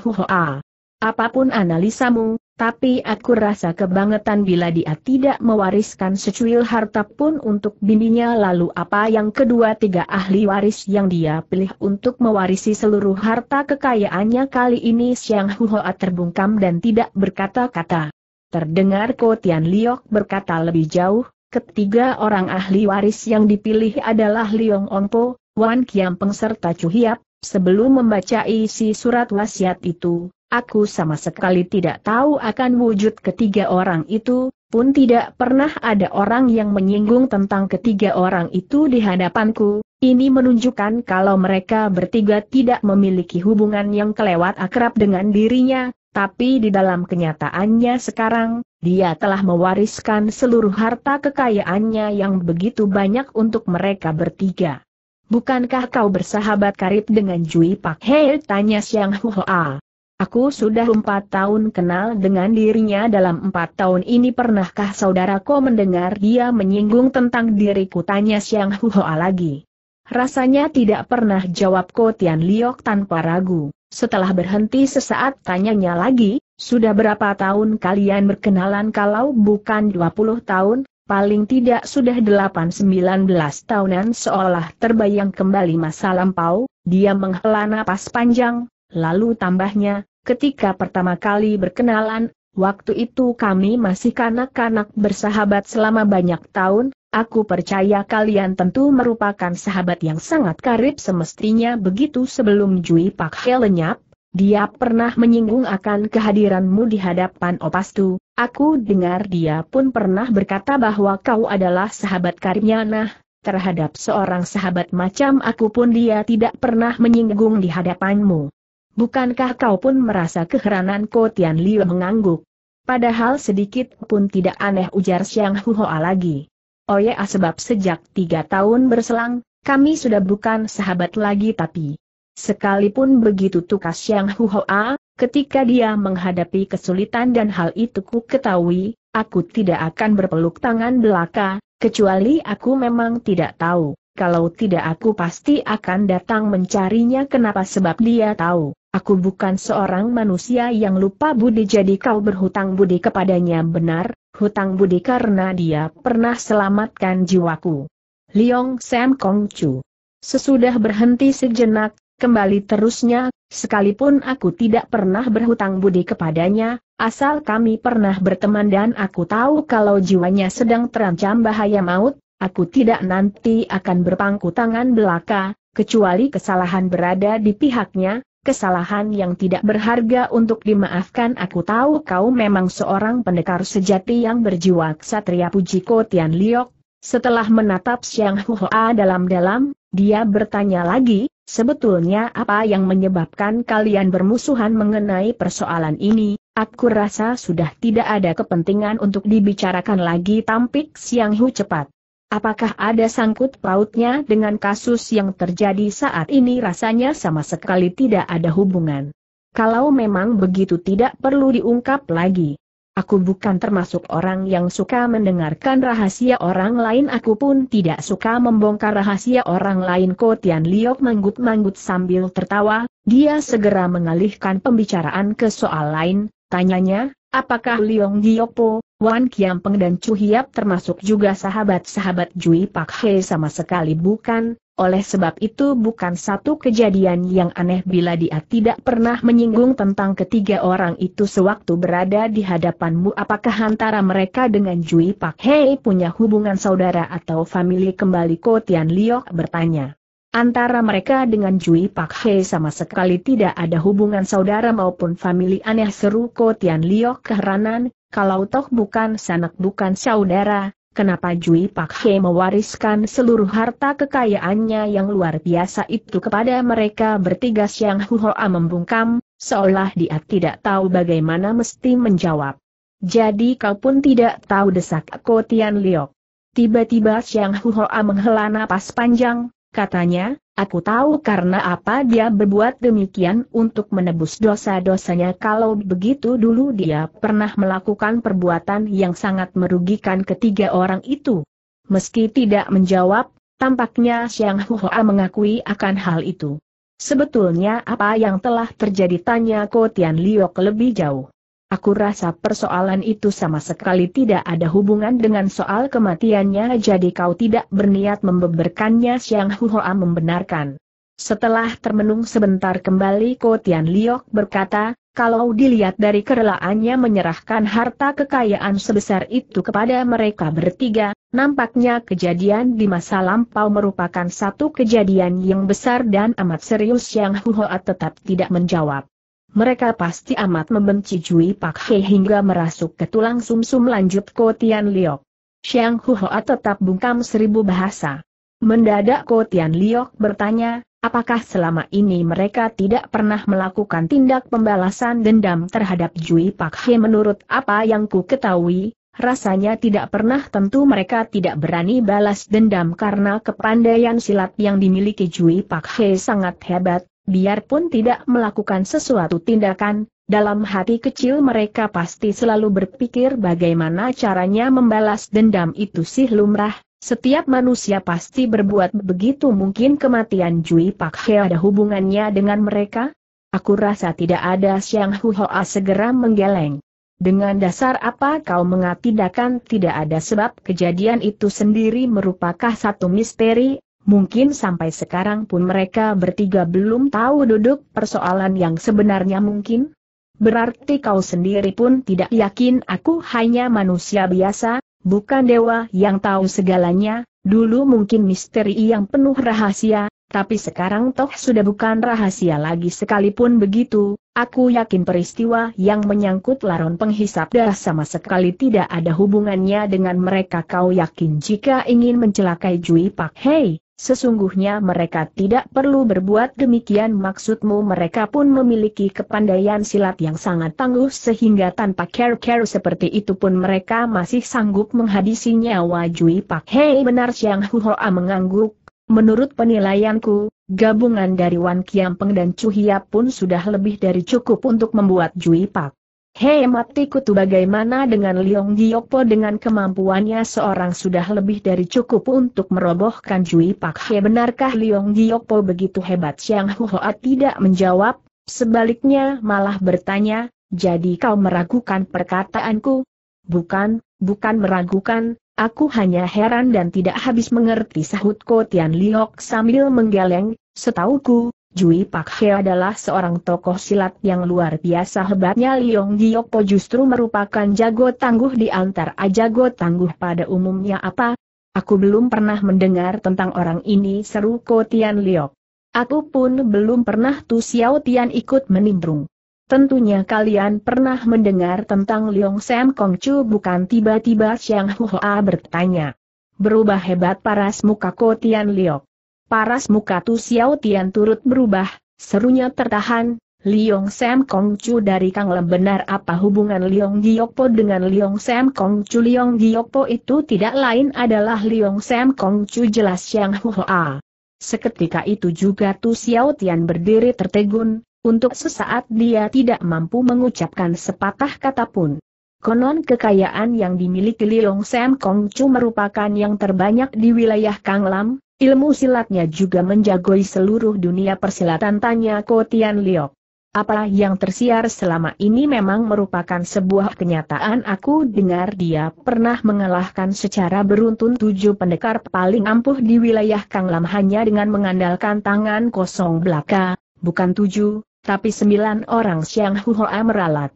Apapun analisamu, tapi aku rasa kebangetan bila dia tidak mewariskan secuil harta pun untuk bininya lalu apa yang kedua tiga ahli waris yang dia pilih untuk mewarisi seluruh harta kekayaannya kali ini Siang Huhoa terbungkam dan tidak berkata-kata. Terdengar Tian Liok berkata lebih jauh, ketiga orang ahli waris yang dipilih adalah Liong Ongpo, Wan Peng serta Chu Hiap, sebelum membaca isi surat wasiat itu, Aku sama sekali tidak tahu akan wujud ketiga orang itu, pun tidak pernah ada orang yang menyinggung tentang ketiga orang itu di hadapanku. Ini menunjukkan kalau mereka bertiga tidak memiliki hubungan yang kelewat akrab dengan dirinya, tapi di dalam kenyataannya sekarang, dia telah mewariskan seluruh harta kekayaannya yang begitu banyak untuk mereka bertiga. Bukankah kau bersahabat karib dengan Jui Pak Hei? Tanya Siang Hua. Aku sudah empat tahun kenal dengan dirinya dalam empat tahun ini pernahkah saudara kau mendengar dia menyinggung tentang diriku tanya Siang Huhoa lagi. Rasanya tidak pernah jawab Ko Tian Liok tanpa ragu. Setelah berhenti sesaat tanyanya lagi, sudah berapa tahun kalian berkenalan kalau bukan 20 tahun, paling tidak sudah 8-19 tahunan seolah terbayang kembali masa lampau, dia menghela napas panjang, lalu tambahnya, Ketika pertama kali berkenalan, waktu itu kami masih kanak-kanak bersahabat selama banyak tahun, aku percaya kalian tentu merupakan sahabat yang sangat karib semestinya begitu sebelum Jui Pak He lenyap, dia pernah menyinggung akan kehadiranmu di hadapan Opastu, aku dengar dia pun pernah berkata bahwa kau adalah sahabat karibnya nah, terhadap seorang sahabat macam aku pun dia tidak pernah menyinggung di hadapanmu. Bukankah kau pun merasa keheranan Ko Tian Liu mengangguk? Padahal sedikit pun tidak aneh ujar Xiang Huhoa lagi. Oh ya sebab sejak tiga tahun berselang, kami sudah bukan sahabat lagi tapi. Sekalipun begitu tukas Xiang Huhoa, ketika dia menghadapi kesulitan dan hal itu ku ketahui, aku tidak akan berpeluk tangan belaka, kecuali aku memang tidak tahu. Kalau tidak aku pasti akan datang mencarinya kenapa sebab dia tahu. Aku bukan seorang manusia yang lupa budi jadi kau berhutang budi kepadanya benar, hutang budi karena dia pernah selamatkan jiwaku. Liong Sam Kong Chu. Sesudah berhenti sejenak, kembali terusnya, sekalipun aku tidak pernah berhutang budi kepadanya, asal kami pernah berteman dan aku tahu kalau jiwanya sedang terancam bahaya maut, aku tidak nanti akan berpangku tangan belaka, kecuali kesalahan berada di pihaknya, kesalahan yang tidak berharga untuk dimaafkan aku tahu kau memang seorang pendekar sejati yang berjiwa ksatria Pujiko Tian Liok. Setelah menatap Siang Huoa dalam-dalam, dia bertanya lagi, sebetulnya apa yang menyebabkan kalian bermusuhan mengenai persoalan ini, aku rasa sudah tidak ada kepentingan untuk dibicarakan lagi tampik Siang Hu cepat. Apakah ada sangkut pautnya dengan kasus yang terjadi saat ini rasanya sama sekali tidak ada hubungan. Kalau memang begitu tidak perlu diungkap lagi. Aku bukan termasuk orang yang suka mendengarkan rahasia orang lain aku pun tidak suka membongkar rahasia orang lain Kotian Liok manggut-manggut sambil tertawa, dia segera mengalihkan pembicaraan ke soal lain, tanyanya, Apakah Liong Giopo, Wan Kiampeng dan Chu Hiap termasuk juga sahabat-sahabat Jui Pak He sama sekali bukan? Oleh sebab itu bukan satu kejadian yang aneh bila dia tidak pernah menyinggung tentang ketiga orang itu sewaktu berada di hadapanmu apakah antara mereka dengan Jui Pak He punya hubungan saudara atau famili kembali Tian Liok bertanya. Antara mereka dengan Jui Pak He sama sekali tidak ada hubungan saudara maupun famili aneh seru Ko Tian Liok keheranan, kalau toh bukan sanak bukan saudara, kenapa Jui Pak He mewariskan seluruh harta kekayaannya yang luar biasa itu kepada mereka bertiga Siang Huhoa membungkam, seolah dia tidak tahu bagaimana mesti menjawab. Jadi kau pun tidak tahu desak Ko Tian Liok. Tiba-tiba Siang Huhoa menghela napas panjang, katanya, aku tahu karena apa dia berbuat demikian untuk menebus dosa-dosanya kalau begitu dulu dia pernah melakukan perbuatan yang sangat merugikan ketiga orang itu. Meski tidak menjawab, tampaknya Xiang Hua mengakui akan hal itu. Sebetulnya apa yang telah terjadi tanya Tian Liok lebih jauh. Aku rasa persoalan itu sama sekali tidak ada hubungan dengan soal kematiannya jadi kau tidak berniat membeberkannya Siang Huhoa membenarkan. Setelah termenung sebentar kembali Tian Liok berkata, kalau dilihat dari kerelaannya menyerahkan harta kekayaan sebesar itu kepada mereka bertiga, nampaknya kejadian di masa lampau merupakan satu kejadian yang besar dan amat serius Yang Huhoa tetap tidak menjawab. Mereka pasti amat membenci Jui Pak He hingga merasuk ke tulang sumsum lanjut Ko Tian Liok. Xiang Huhoa tetap bungkam seribu bahasa. Mendadak Ko Tian Liok bertanya, apakah selama ini mereka tidak pernah melakukan tindak pembalasan dendam terhadap Jui Pak He menurut apa yang ku ketahui, rasanya tidak pernah tentu mereka tidak berani balas dendam karena kepandaian silat yang dimiliki Jui Pak He sangat hebat, Biarpun tidak melakukan sesuatu tindakan, dalam hati kecil mereka pasti selalu berpikir bagaimana caranya membalas dendam itu sih lumrah, setiap manusia pasti berbuat begitu mungkin kematian Jui Pak He ada hubungannya dengan mereka? Aku rasa tidak ada Siang Huhoa segera menggeleng. Dengan dasar apa kau mengatidakan tidak ada sebab kejadian itu sendiri merupakan satu misteri, Mungkin sampai sekarang pun mereka bertiga belum tahu duduk persoalan yang sebenarnya mungkin? Berarti kau sendiri pun tidak yakin aku hanya manusia biasa, bukan dewa yang tahu segalanya, dulu mungkin misteri yang penuh rahasia, tapi sekarang toh sudah bukan rahasia lagi sekalipun begitu, aku yakin peristiwa yang menyangkut laron penghisap darah sama sekali tidak ada hubungannya dengan mereka kau yakin jika ingin mencelakai Jui Pak Hei, Sesungguhnya mereka tidak perlu berbuat demikian maksudmu mereka pun memiliki kepandaian silat yang sangat tangguh sehingga tanpa care-care seperti itu pun mereka masih sanggup menghadisi nyawa Jui Pak Hei benar Siang Huhoa mengangguk. Menurut penilaianku, gabungan dari Wan Kiampeng dan Chu Hia pun sudah lebih dari cukup untuk membuat Jui Pak Hei mati kutu bagaimana dengan Liong Giyopo dengan kemampuannya seorang sudah lebih dari cukup untuk merobohkan Jui Pak He benarkah Liong Giyopo begitu hebat Siang Huhoa tidak menjawab, sebaliknya malah bertanya, jadi kau meragukan perkataanku? Bukan, bukan meragukan, Aku hanya heran dan tidak habis mengerti sahut Tian Liok sambil menggeleng, setauku, Jui Pak He adalah seorang tokoh silat yang luar biasa hebatnya Liong Giokpo justru merupakan jago tangguh di antara jago tangguh pada umumnya apa? Aku belum pernah mendengar tentang orang ini seru Ko Tian Liok. Aku pun belum pernah Tu Xiao Tian ikut menimbrung. Tentunya kalian pernah mendengar tentang Liong Sam Kongcu bukan tiba-tiba Xiang Hua bertanya. Berubah hebat paras muka Ko Tian Liok. Paras muka Tu Xiao Tian turut berubah, serunya tertahan, Liong Sam Kong Chu dari Kang Lem benar apa hubungan Liong Giokpo dengan Liong Sam Kong Chu Liong Giokpo itu tidak lain adalah Liong Sam Kong Chu jelas Yang Hua. Seketika itu juga Tu Xiao Tian berdiri tertegun, untuk sesaat dia tidak mampu mengucapkan sepatah kata pun. Konon kekayaan yang dimiliki Liong Sam Kong Chu merupakan yang terbanyak di wilayah Kang Lam, Ilmu silatnya juga menjagoi seluruh dunia persilatan tanya Kotian Liok. Apa yang tersiar selama ini memang merupakan sebuah kenyataan aku dengar dia pernah mengalahkan secara beruntun tujuh pendekar paling ampuh di wilayah Kanglam hanya dengan mengandalkan tangan kosong belaka, bukan tujuh, tapi sembilan orang Siang Huhoa meralat.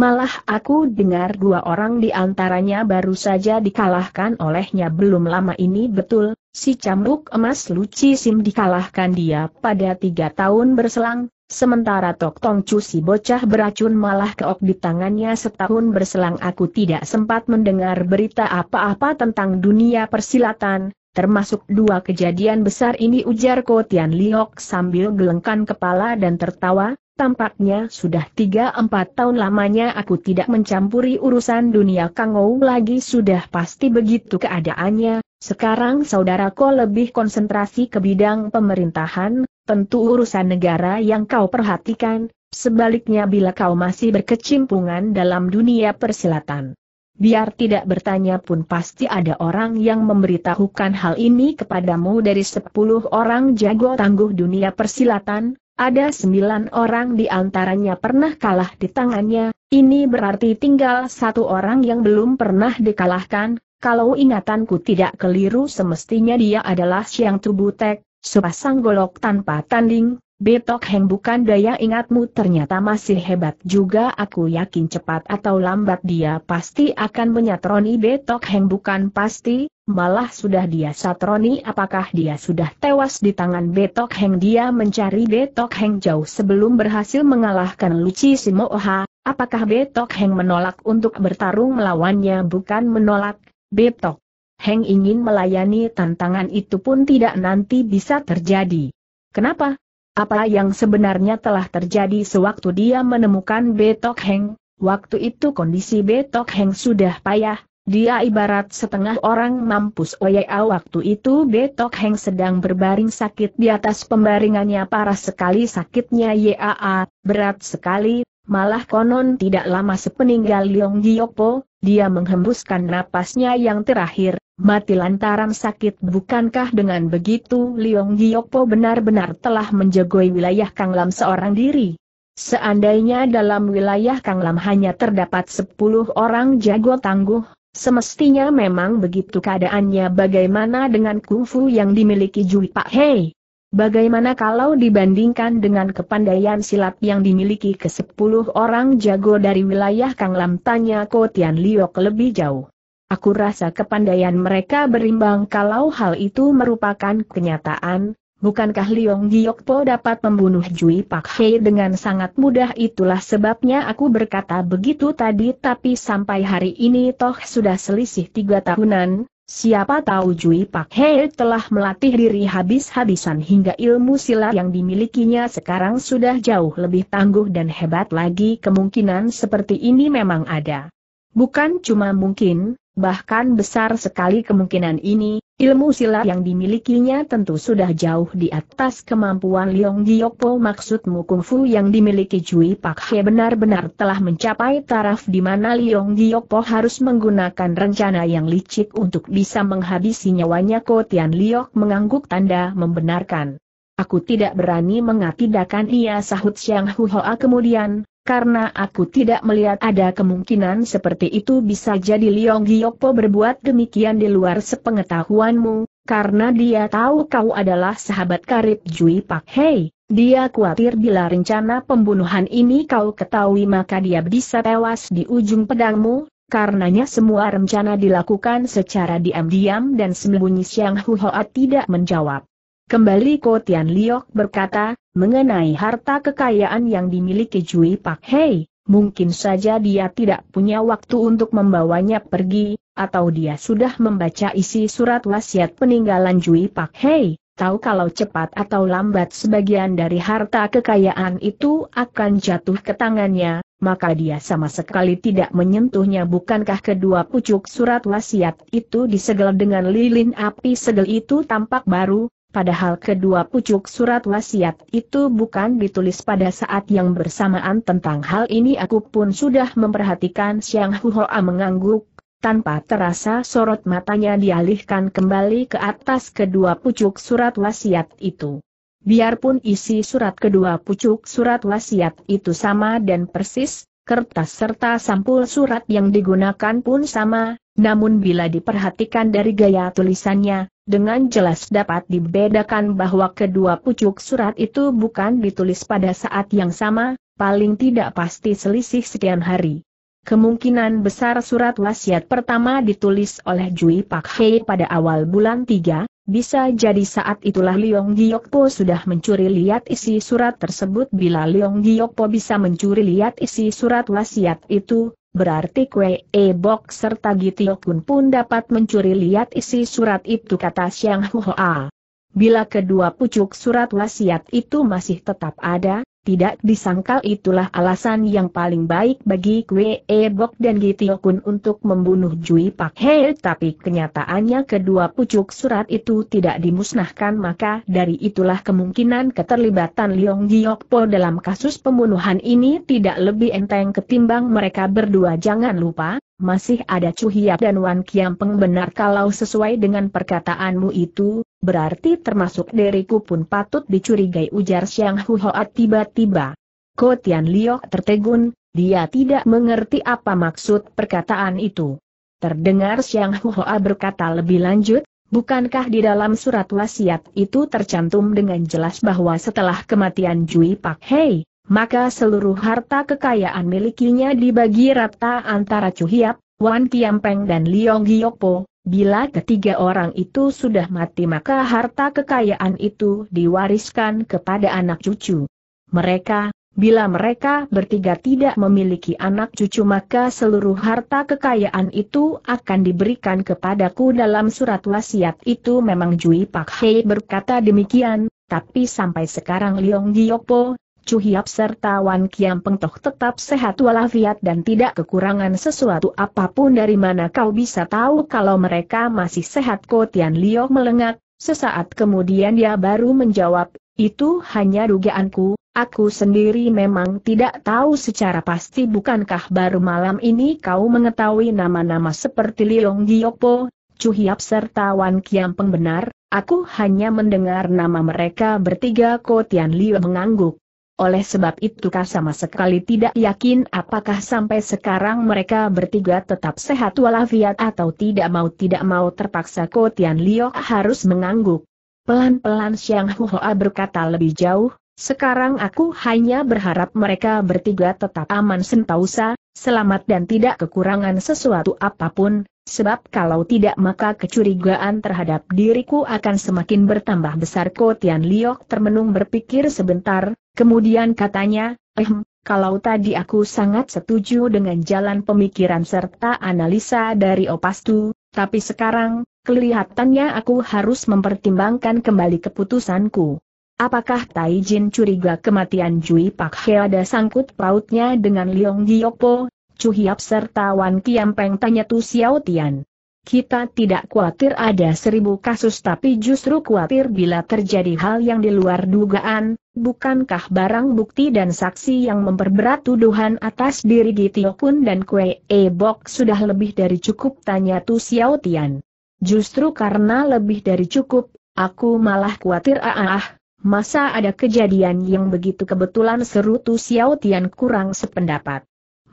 Malah aku dengar dua orang di antaranya baru saja dikalahkan olehnya belum lama ini betul, si cambuk emas Luci Sim dikalahkan dia pada tiga tahun berselang, sementara Tok Tong Chu si bocah beracun malah keok di tangannya setahun berselang aku tidak sempat mendengar berita apa-apa tentang dunia persilatan, termasuk dua kejadian besar ini ujar Tian Liok sambil gelengkan kepala dan tertawa, tampaknya sudah 3 empat tahun lamanya aku tidak mencampuri urusan dunia Kangou lagi sudah pasti begitu keadaannya, sekarang saudara kau lebih konsentrasi ke bidang pemerintahan, tentu urusan negara yang kau perhatikan, sebaliknya bila kau masih berkecimpungan dalam dunia persilatan. Biar tidak bertanya pun pasti ada orang yang memberitahukan hal ini kepadamu dari sepuluh orang jago tangguh dunia persilatan, ada sembilan orang di antaranya pernah kalah di tangannya, ini berarti tinggal satu orang yang belum pernah dikalahkan, kalau ingatanku tidak keliru semestinya dia adalah Siang tubuh Tubutek, sepasang golok tanpa tanding, Betok Heng bukan daya ingatmu ternyata masih hebat juga aku yakin cepat atau lambat dia pasti akan menyatroni Betok Heng bukan pasti, malah sudah dia satroni apakah dia sudah tewas di tangan Betok Heng dia mencari Betok Heng jauh sebelum berhasil mengalahkan Luci Simooha, apakah Betok Heng menolak untuk bertarung melawannya bukan menolak, Betok, Heng ingin melayani tantangan itu pun tidak nanti bisa terjadi. Kenapa? Apa yang sebenarnya telah terjadi sewaktu dia menemukan Betok Heng? Waktu itu kondisi Betok Heng sudah payah, dia ibarat setengah orang mampus Oya, waktu itu Betok Heng sedang berbaring sakit di atas pembaringannya parah sekali sakitnya Yaa, berat sekali, malah konon tidak lama sepeninggal Leong Giyokpo, dia menghembuskan napasnya yang terakhir, mati lantaran sakit bukankah dengan begitu Liong Giopo benar-benar telah menjagoi wilayah Kanglam seorang diri? Seandainya dalam wilayah Kanglam hanya terdapat 10 orang jago tangguh, semestinya memang begitu keadaannya bagaimana dengan kungfu yang dimiliki Jui Pak Hei? Bagaimana kalau dibandingkan dengan kepandaian silat yang dimiliki ke sepuluh orang jago dari wilayah Kanglam tanya Tian Liok lebih jauh. Aku rasa kepandaian mereka berimbang kalau hal itu merupakan kenyataan, bukankah Liong Giokpo dapat membunuh Jui Pak Hei dengan sangat mudah itulah sebabnya aku berkata begitu tadi tapi sampai hari ini toh sudah selisih tiga tahunan, Siapa tahu Jui Pak Hei telah melatih diri habis-habisan hingga ilmu silat yang dimilikinya sekarang sudah jauh lebih tangguh dan hebat lagi kemungkinan seperti ini memang ada. Bukan cuma mungkin, bahkan besar sekali kemungkinan ini, Ilmu silat yang dimilikinya tentu sudah jauh di atas kemampuan Liong Giokpo maksudmu kungfu yang dimiliki Jui Pak He benar-benar telah mencapai taraf di mana Liong Giokpo harus menggunakan rencana yang licik untuk bisa menghabisi nyawanya Kotian Liok mengangguk tanda membenarkan. Aku tidak berani mengatidakan ia sahut Siang Huhoa kemudian, karena aku tidak melihat ada kemungkinan seperti itu bisa jadi Liong Giyokpo berbuat demikian di luar sepengetahuanmu, karena dia tahu kau adalah sahabat karib Jui Pak Hei. Dia khawatir bila rencana pembunuhan ini kau ketahui maka dia bisa tewas di ujung pedangmu, karenanya semua rencana dilakukan secara diam-diam dan sembunyi Siang Huhoat tidak menjawab. Kembali Ko Tian Liok berkata, mengenai harta kekayaan yang dimiliki Jui Pak Hei, mungkin saja dia tidak punya waktu untuk membawanya pergi, atau dia sudah membaca isi surat wasiat peninggalan Jui Pak Hei, tahu kalau cepat atau lambat sebagian dari harta kekayaan itu akan jatuh ke tangannya, maka dia sama sekali tidak menyentuhnya bukankah kedua pucuk surat wasiat itu disegel dengan lilin api segel itu tampak baru, Padahal kedua pucuk surat wasiat itu bukan ditulis pada saat yang bersamaan tentang hal ini aku pun sudah memperhatikan Siang Huhoa mengangguk, tanpa terasa sorot matanya dialihkan kembali ke atas kedua pucuk surat wasiat itu. Biarpun isi surat kedua pucuk surat wasiat itu sama dan persis, kertas serta sampul surat yang digunakan pun sama, namun bila diperhatikan dari gaya tulisannya, dengan jelas dapat dibedakan bahwa kedua pucuk surat itu bukan ditulis pada saat yang sama, paling tidak pasti selisih sekian hari. Kemungkinan besar surat wasiat pertama ditulis oleh Jui Pak Hei pada awal bulan 3, bisa jadi saat itulah Liong Giokpo sudah mencuri lihat isi surat tersebut bila Liong Giokpo bisa mencuri lihat isi surat wasiat itu, berarti Kwe E Bok serta Gitiokun pun dapat mencuri lihat isi surat itu kata Xiang Hoa. Bila kedua pucuk surat wasiat itu masih tetap ada, tidak disangkal itulah alasan yang paling baik bagi Kwe Bok dan Gitio untuk membunuh Jui Pak He tapi kenyataannya kedua pucuk surat itu tidak dimusnahkan maka dari itulah kemungkinan keterlibatan Leong Giok dalam kasus pembunuhan ini tidak lebih enteng ketimbang mereka berdua jangan lupa, masih ada Chu Hiap dan Wan Peng benar kalau sesuai dengan perkataanmu itu, berarti termasuk diriku pun patut dicurigai ujar Siang Hu Hoat tiba-tiba. Ko Tian Liok tertegun, dia tidak mengerti apa maksud perkataan itu. Terdengar Siang Hu Hoa berkata lebih lanjut, bukankah di dalam surat wasiat itu tercantum dengan jelas bahwa setelah kematian Jui Pak Hei, maka seluruh harta kekayaan milikinya dibagi rata antara Cuhiap, Wan Kiampeng dan Liong Giokpo. Bila ketiga orang itu sudah mati maka harta kekayaan itu diwariskan kepada anak cucu. Mereka, bila mereka bertiga tidak memiliki anak cucu maka seluruh harta kekayaan itu akan diberikan kepadaku dalam surat wasiat itu memang Jui Pak Hei berkata demikian, tapi sampai sekarang Liong Giokpo Chu Hiap serta Wan Kiam Pengtoh tetap sehat walafiat dan tidak kekurangan sesuatu apapun dari mana kau bisa tahu kalau mereka masih sehat Kotian Liok melengak, sesaat kemudian dia baru menjawab, itu hanya dugaanku, aku sendiri memang tidak tahu secara pasti bukankah baru malam ini kau mengetahui nama-nama seperti Liong Giokpo, Chu Hiap serta Wan Kiam Peng benar, aku hanya mendengar nama mereka bertiga Kotian Liu mengangguk. Oleh sebab itu sama sekali tidak yakin apakah sampai sekarang mereka bertiga tetap sehat walafiat atau tidak mau tidak mau terpaksa Kotian Liok harus mengangguk. Pelan-pelan Xiang Huhoa berkata lebih jauh, sekarang aku hanya berharap mereka bertiga tetap aman sentausa, selamat dan tidak kekurangan sesuatu apapun, sebab kalau tidak maka kecurigaan terhadap diriku akan semakin bertambah besar Kotian Liok termenung berpikir sebentar, Kemudian katanya, ehm, kalau tadi aku sangat setuju dengan jalan pemikiran serta analisa dari Opastu, tapi sekarang, kelihatannya aku harus mempertimbangkan kembali keputusanku. Apakah Taijin curiga kematian Jui Pak He ada sangkut pautnya dengan Liong Giyopo, Chu Hiap serta Wan Kiampeng tanya Tu Xiao Tian. Kita tidak khawatir ada seribu kasus tapi justru khawatir bila terjadi hal yang di luar dugaan, bukankah barang bukti dan saksi yang memperberat tuduhan atas diri Gitio pun dan Kue E Bok sudah lebih dari cukup tanya Tu Xiao Tian. Justru karena lebih dari cukup, aku malah khawatir ah, ah, ah. masa ada kejadian yang begitu kebetulan seru Tu Xiao Tian kurang sependapat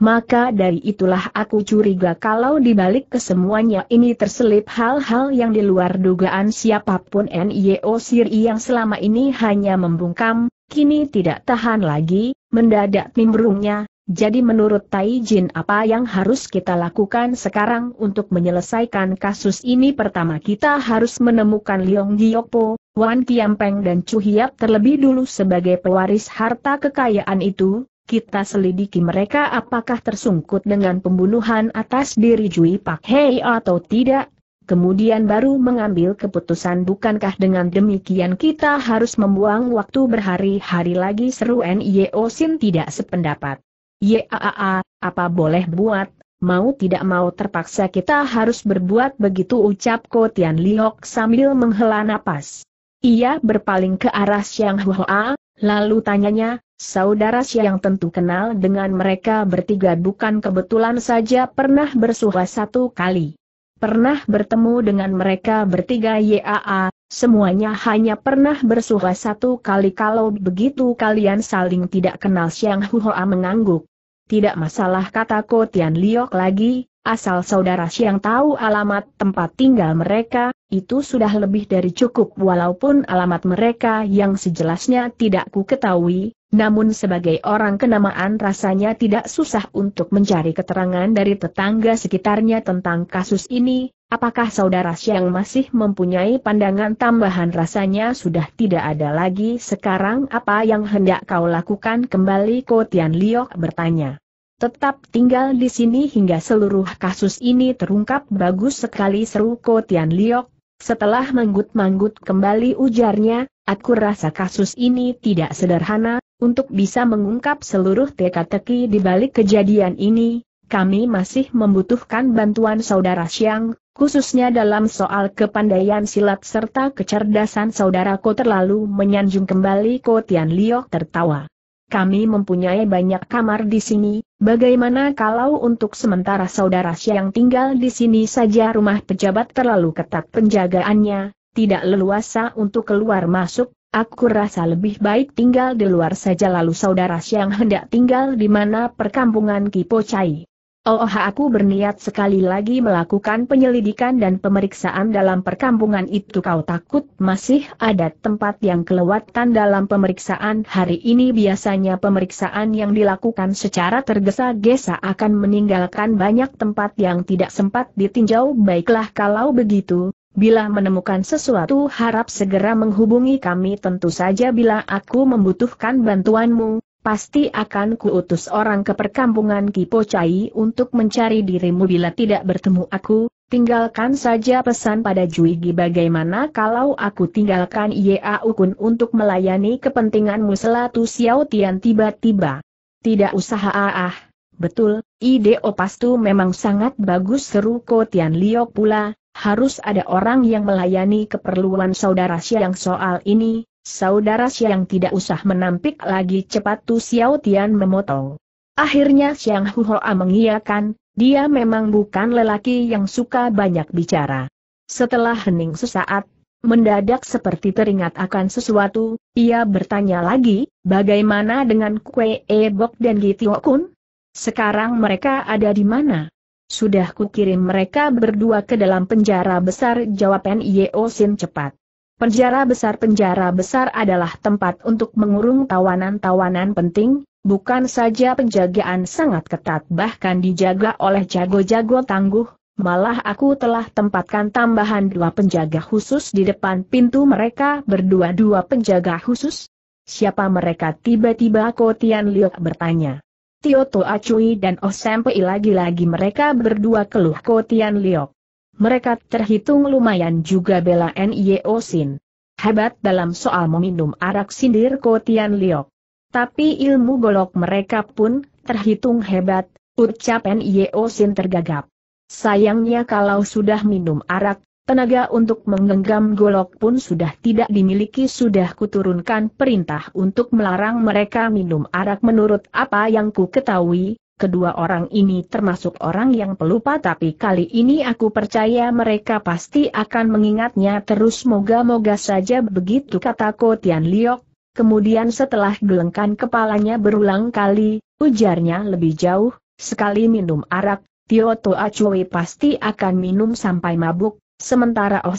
maka dari itulah aku curiga kalau dibalik kesemuanya ini terselip hal-hal yang di luar dugaan siapapun NIO Siri yang selama ini hanya membungkam, kini tidak tahan lagi, mendadak nimbrungnya, jadi menurut Tai Jin apa yang harus kita lakukan sekarang untuk menyelesaikan kasus ini pertama kita harus menemukan Liong Giopo, Wan Kiampeng dan Chu Hiap terlebih dulu sebagai pewaris harta kekayaan itu, kita selidiki mereka apakah tersungkut dengan pembunuhan atas diri Jui Pak Hei atau tidak, kemudian baru mengambil keputusan bukankah dengan demikian kita harus membuang waktu berhari-hari lagi seru N.Y.O. Sin tidak sependapat. Yaaa, apa boleh buat, mau tidak mau terpaksa kita harus berbuat begitu ucap Ko Tian Liok sambil menghela napas. Ia berpaling ke arah yang Hua, lalu tanyanya, Saudara siang yang tentu kenal dengan mereka bertiga bukan kebetulan saja pernah bersuah satu kali. Pernah bertemu dengan mereka bertiga YAA, semuanya hanya pernah bersuah satu kali kalau begitu kalian saling tidak kenal siang huhoa mengangguk. Tidak masalah kata Ko Tian Liok lagi, asal saudara siang tahu alamat tempat tinggal mereka, itu sudah lebih dari cukup walaupun alamat mereka yang sejelasnya tidak ku ketahui, namun sebagai orang kenamaan rasanya tidak susah untuk mencari keterangan dari tetangga sekitarnya tentang kasus ini, apakah saudara Siang masih mempunyai pandangan tambahan rasanya sudah tidak ada lagi sekarang apa yang hendak kau lakukan kembali Kotian Liok bertanya. Tetap tinggal di sini hingga seluruh kasus ini terungkap bagus sekali seru Kotian Liok. Setelah manggut-manggut kembali ujarnya, Aku rasa kasus ini tidak sederhana, untuk bisa mengungkap seluruh teka-teki di balik kejadian ini, kami masih membutuhkan bantuan saudara Siang, khususnya dalam soal kepandaian silat serta kecerdasan saudaraku terlalu menyanjung kembali Tian Liok tertawa. Kami mempunyai banyak kamar di sini, bagaimana kalau untuk sementara saudara Siang tinggal di sini saja rumah pejabat terlalu ketat penjagaannya, tidak leluasa untuk keluar masuk, Aku rasa lebih baik tinggal di luar saja lalu saudara Siang hendak tinggal di mana perkampungan Kipo Chai. Oh, oh aku berniat sekali lagi melakukan penyelidikan dan pemeriksaan dalam perkampungan itu kau takut masih ada tempat yang kelewatan dalam pemeriksaan hari ini biasanya pemeriksaan yang dilakukan secara tergesa-gesa akan meninggalkan banyak tempat yang tidak sempat ditinjau baiklah kalau begitu, Bila menemukan sesuatu harap segera menghubungi kami tentu saja bila aku membutuhkan bantuanmu, pasti akan kuutus orang ke perkampungan Kipocai untuk mencari dirimu bila tidak bertemu aku, tinggalkan saja pesan pada Juigi bagaimana kalau aku tinggalkan Ia Ukun untuk melayani kepentinganmu selatu Xiao Tian tiba-tiba. Tidak usah ah, ah. betul, ide opastu memang sangat bagus seru Ko Tian Liok pula, harus ada orang yang melayani keperluan saudara Siang soal ini, saudara Siang tidak usah menampik lagi cepat Tu Xiao Tian memotong. Akhirnya Siang Huhoa mengiyakan, dia memang bukan lelaki yang suka banyak bicara. Setelah hening sesaat, mendadak seperti teringat akan sesuatu, ia bertanya lagi, bagaimana dengan Kue Ebok dan Gitiokun? Sekarang mereka ada di mana? Sudah kukirim mereka berdua ke dalam penjara besar jawab N.I.O. Sin cepat. Penjara besar-penjara besar adalah tempat untuk mengurung tawanan-tawanan penting, bukan saja penjagaan sangat ketat bahkan dijaga oleh jago-jago tangguh, malah aku telah tempatkan tambahan dua penjaga khusus di depan pintu mereka berdua dua penjaga khusus. Siapa mereka tiba-tiba Kotian Liok bertanya. Tio To Acui dan Oh Sempei lagi-lagi mereka berdua keluh Kotian Liok. Mereka terhitung lumayan juga bela N.I.O. Sin. Hebat dalam soal meminum arak sindir Kotian Liok. Tapi ilmu golok mereka pun terhitung hebat, ucap N.I.O. Sin tergagap. Sayangnya kalau sudah minum arak, Tenaga untuk menggenggam golok pun sudah tidak dimiliki sudah kuturunkan perintah untuk melarang mereka minum arak menurut apa yang ku ketahui, kedua orang ini termasuk orang yang pelupa tapi kali ini aku percaya mereka pasti akan mengingatnya terus moga-moga saja begitu kata Tian Liok. Kemudian setelah gelengkan kepalanya berulang kali, ujarnya lebih jauh, sekali minum arak, Tio Toa Chui pasti akan minum sampai mabuk, Sementara Oh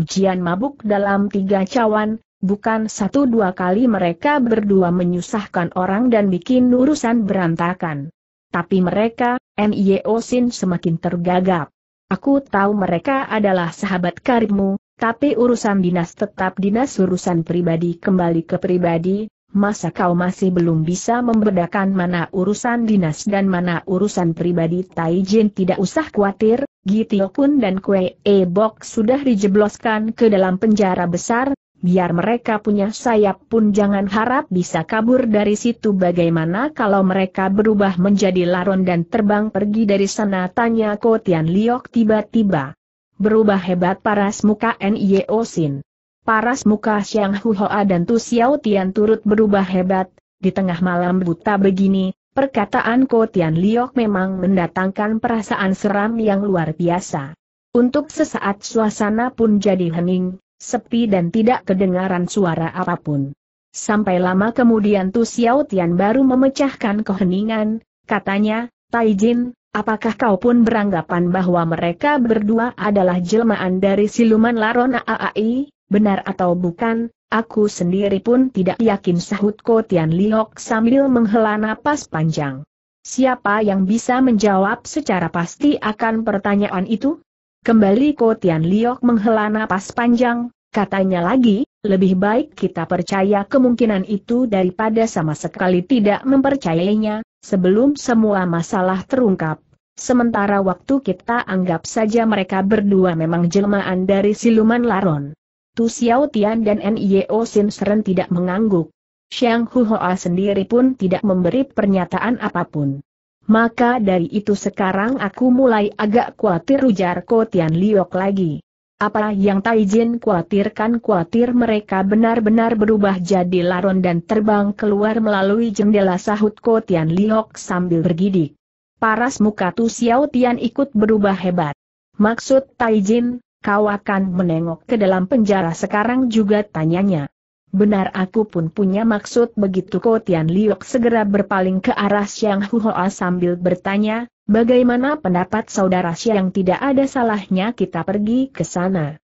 ujian mabuk dalam tiga cawan, bukan satu dua kali mereka berdua menyusahkan orang dan bikin urusan berantakan. Tapi mereka, Mio Sin semakin tergagap. Aku tahu mereka adalah sahabat karibmu, tapi urusan dinas tetap dinas urusan pribadi kembali ke pribadi, masa kau masih belum bisa membedakan mana urusan dinas dan mana urusan pribadi Tai Jin tidak usah khawatir, Gitio pun dan Kue E Bok sudah dijebloskan ke dalam penjara besar, biar mereka punya sayap pun jangan harap bisa kabur dari situ bagaimana kalau mereka berubah menjadi laron dan terbang pergi dari sana tanya Kotian Liok tiba-tiba. Berubah hebat paras muka Nio e Sin. Paras muka Xiang Hoa dan Tu Xiao Tian turut berubah hebat, di tengah malam buta begini, perkataan Ko Tian Liok memang mendatangkan perasaan seram yang luar biasa. Untuk sesaat suasana pun jadi hening, sepi dan tidak kedengaran suara apapun. Sampai lama kemudian Tu Xiao Tian baru memecahkan keheningan, katanya, Taijin, Apakah kau pun beranggapan bahwa mereka berdua adalah jelmaan dari siluman Larona AAI? Benar atau bukan, aku sendiri pun tidak yakin sahut Ko Tian Liok sambil menghela napas panjang. Siapa yang bisa menjawab secara pasti akan pertanyaan itu? Kembali Ko Tian Liok menghela napas panjang, katanya lagi, lebih baik kita percaya kemungkinan itu daripada sama sekali tidak mempercayainya, sebelum semua masalah terungkap. Sementara waktu kita anggap saja mereka berdua memang jelmaan dari siluman laron. Tu Xiao Tian dan Nio Sin Seren tidak mengangguk. Xiang Huoa sendiri pun tidak memberi pernyataan apapun. Maka dari itu sekarang aku mulai agak khawatir ujar Ko Tian Liok lagi. Apa yang Taijin khawatirkan khawatir mereka benar-benar berubah jadi laron dan terbang keluar melalui jendela sahut Ko Tian Liok sambil bergidik. Paras muka Tu Xiao Tian ikut berubah hebat. Maksud Taijin, Kau akan menengok ke dalam penjara sekarang juga tanyanya. Benar aku pun punya maksud begitu Tian Liok segera berpaling ke arah Siang Huhoa sambil bertanya, bagaimana pendapat saudara Siang tidak ada salahnya kita pergi ke sana.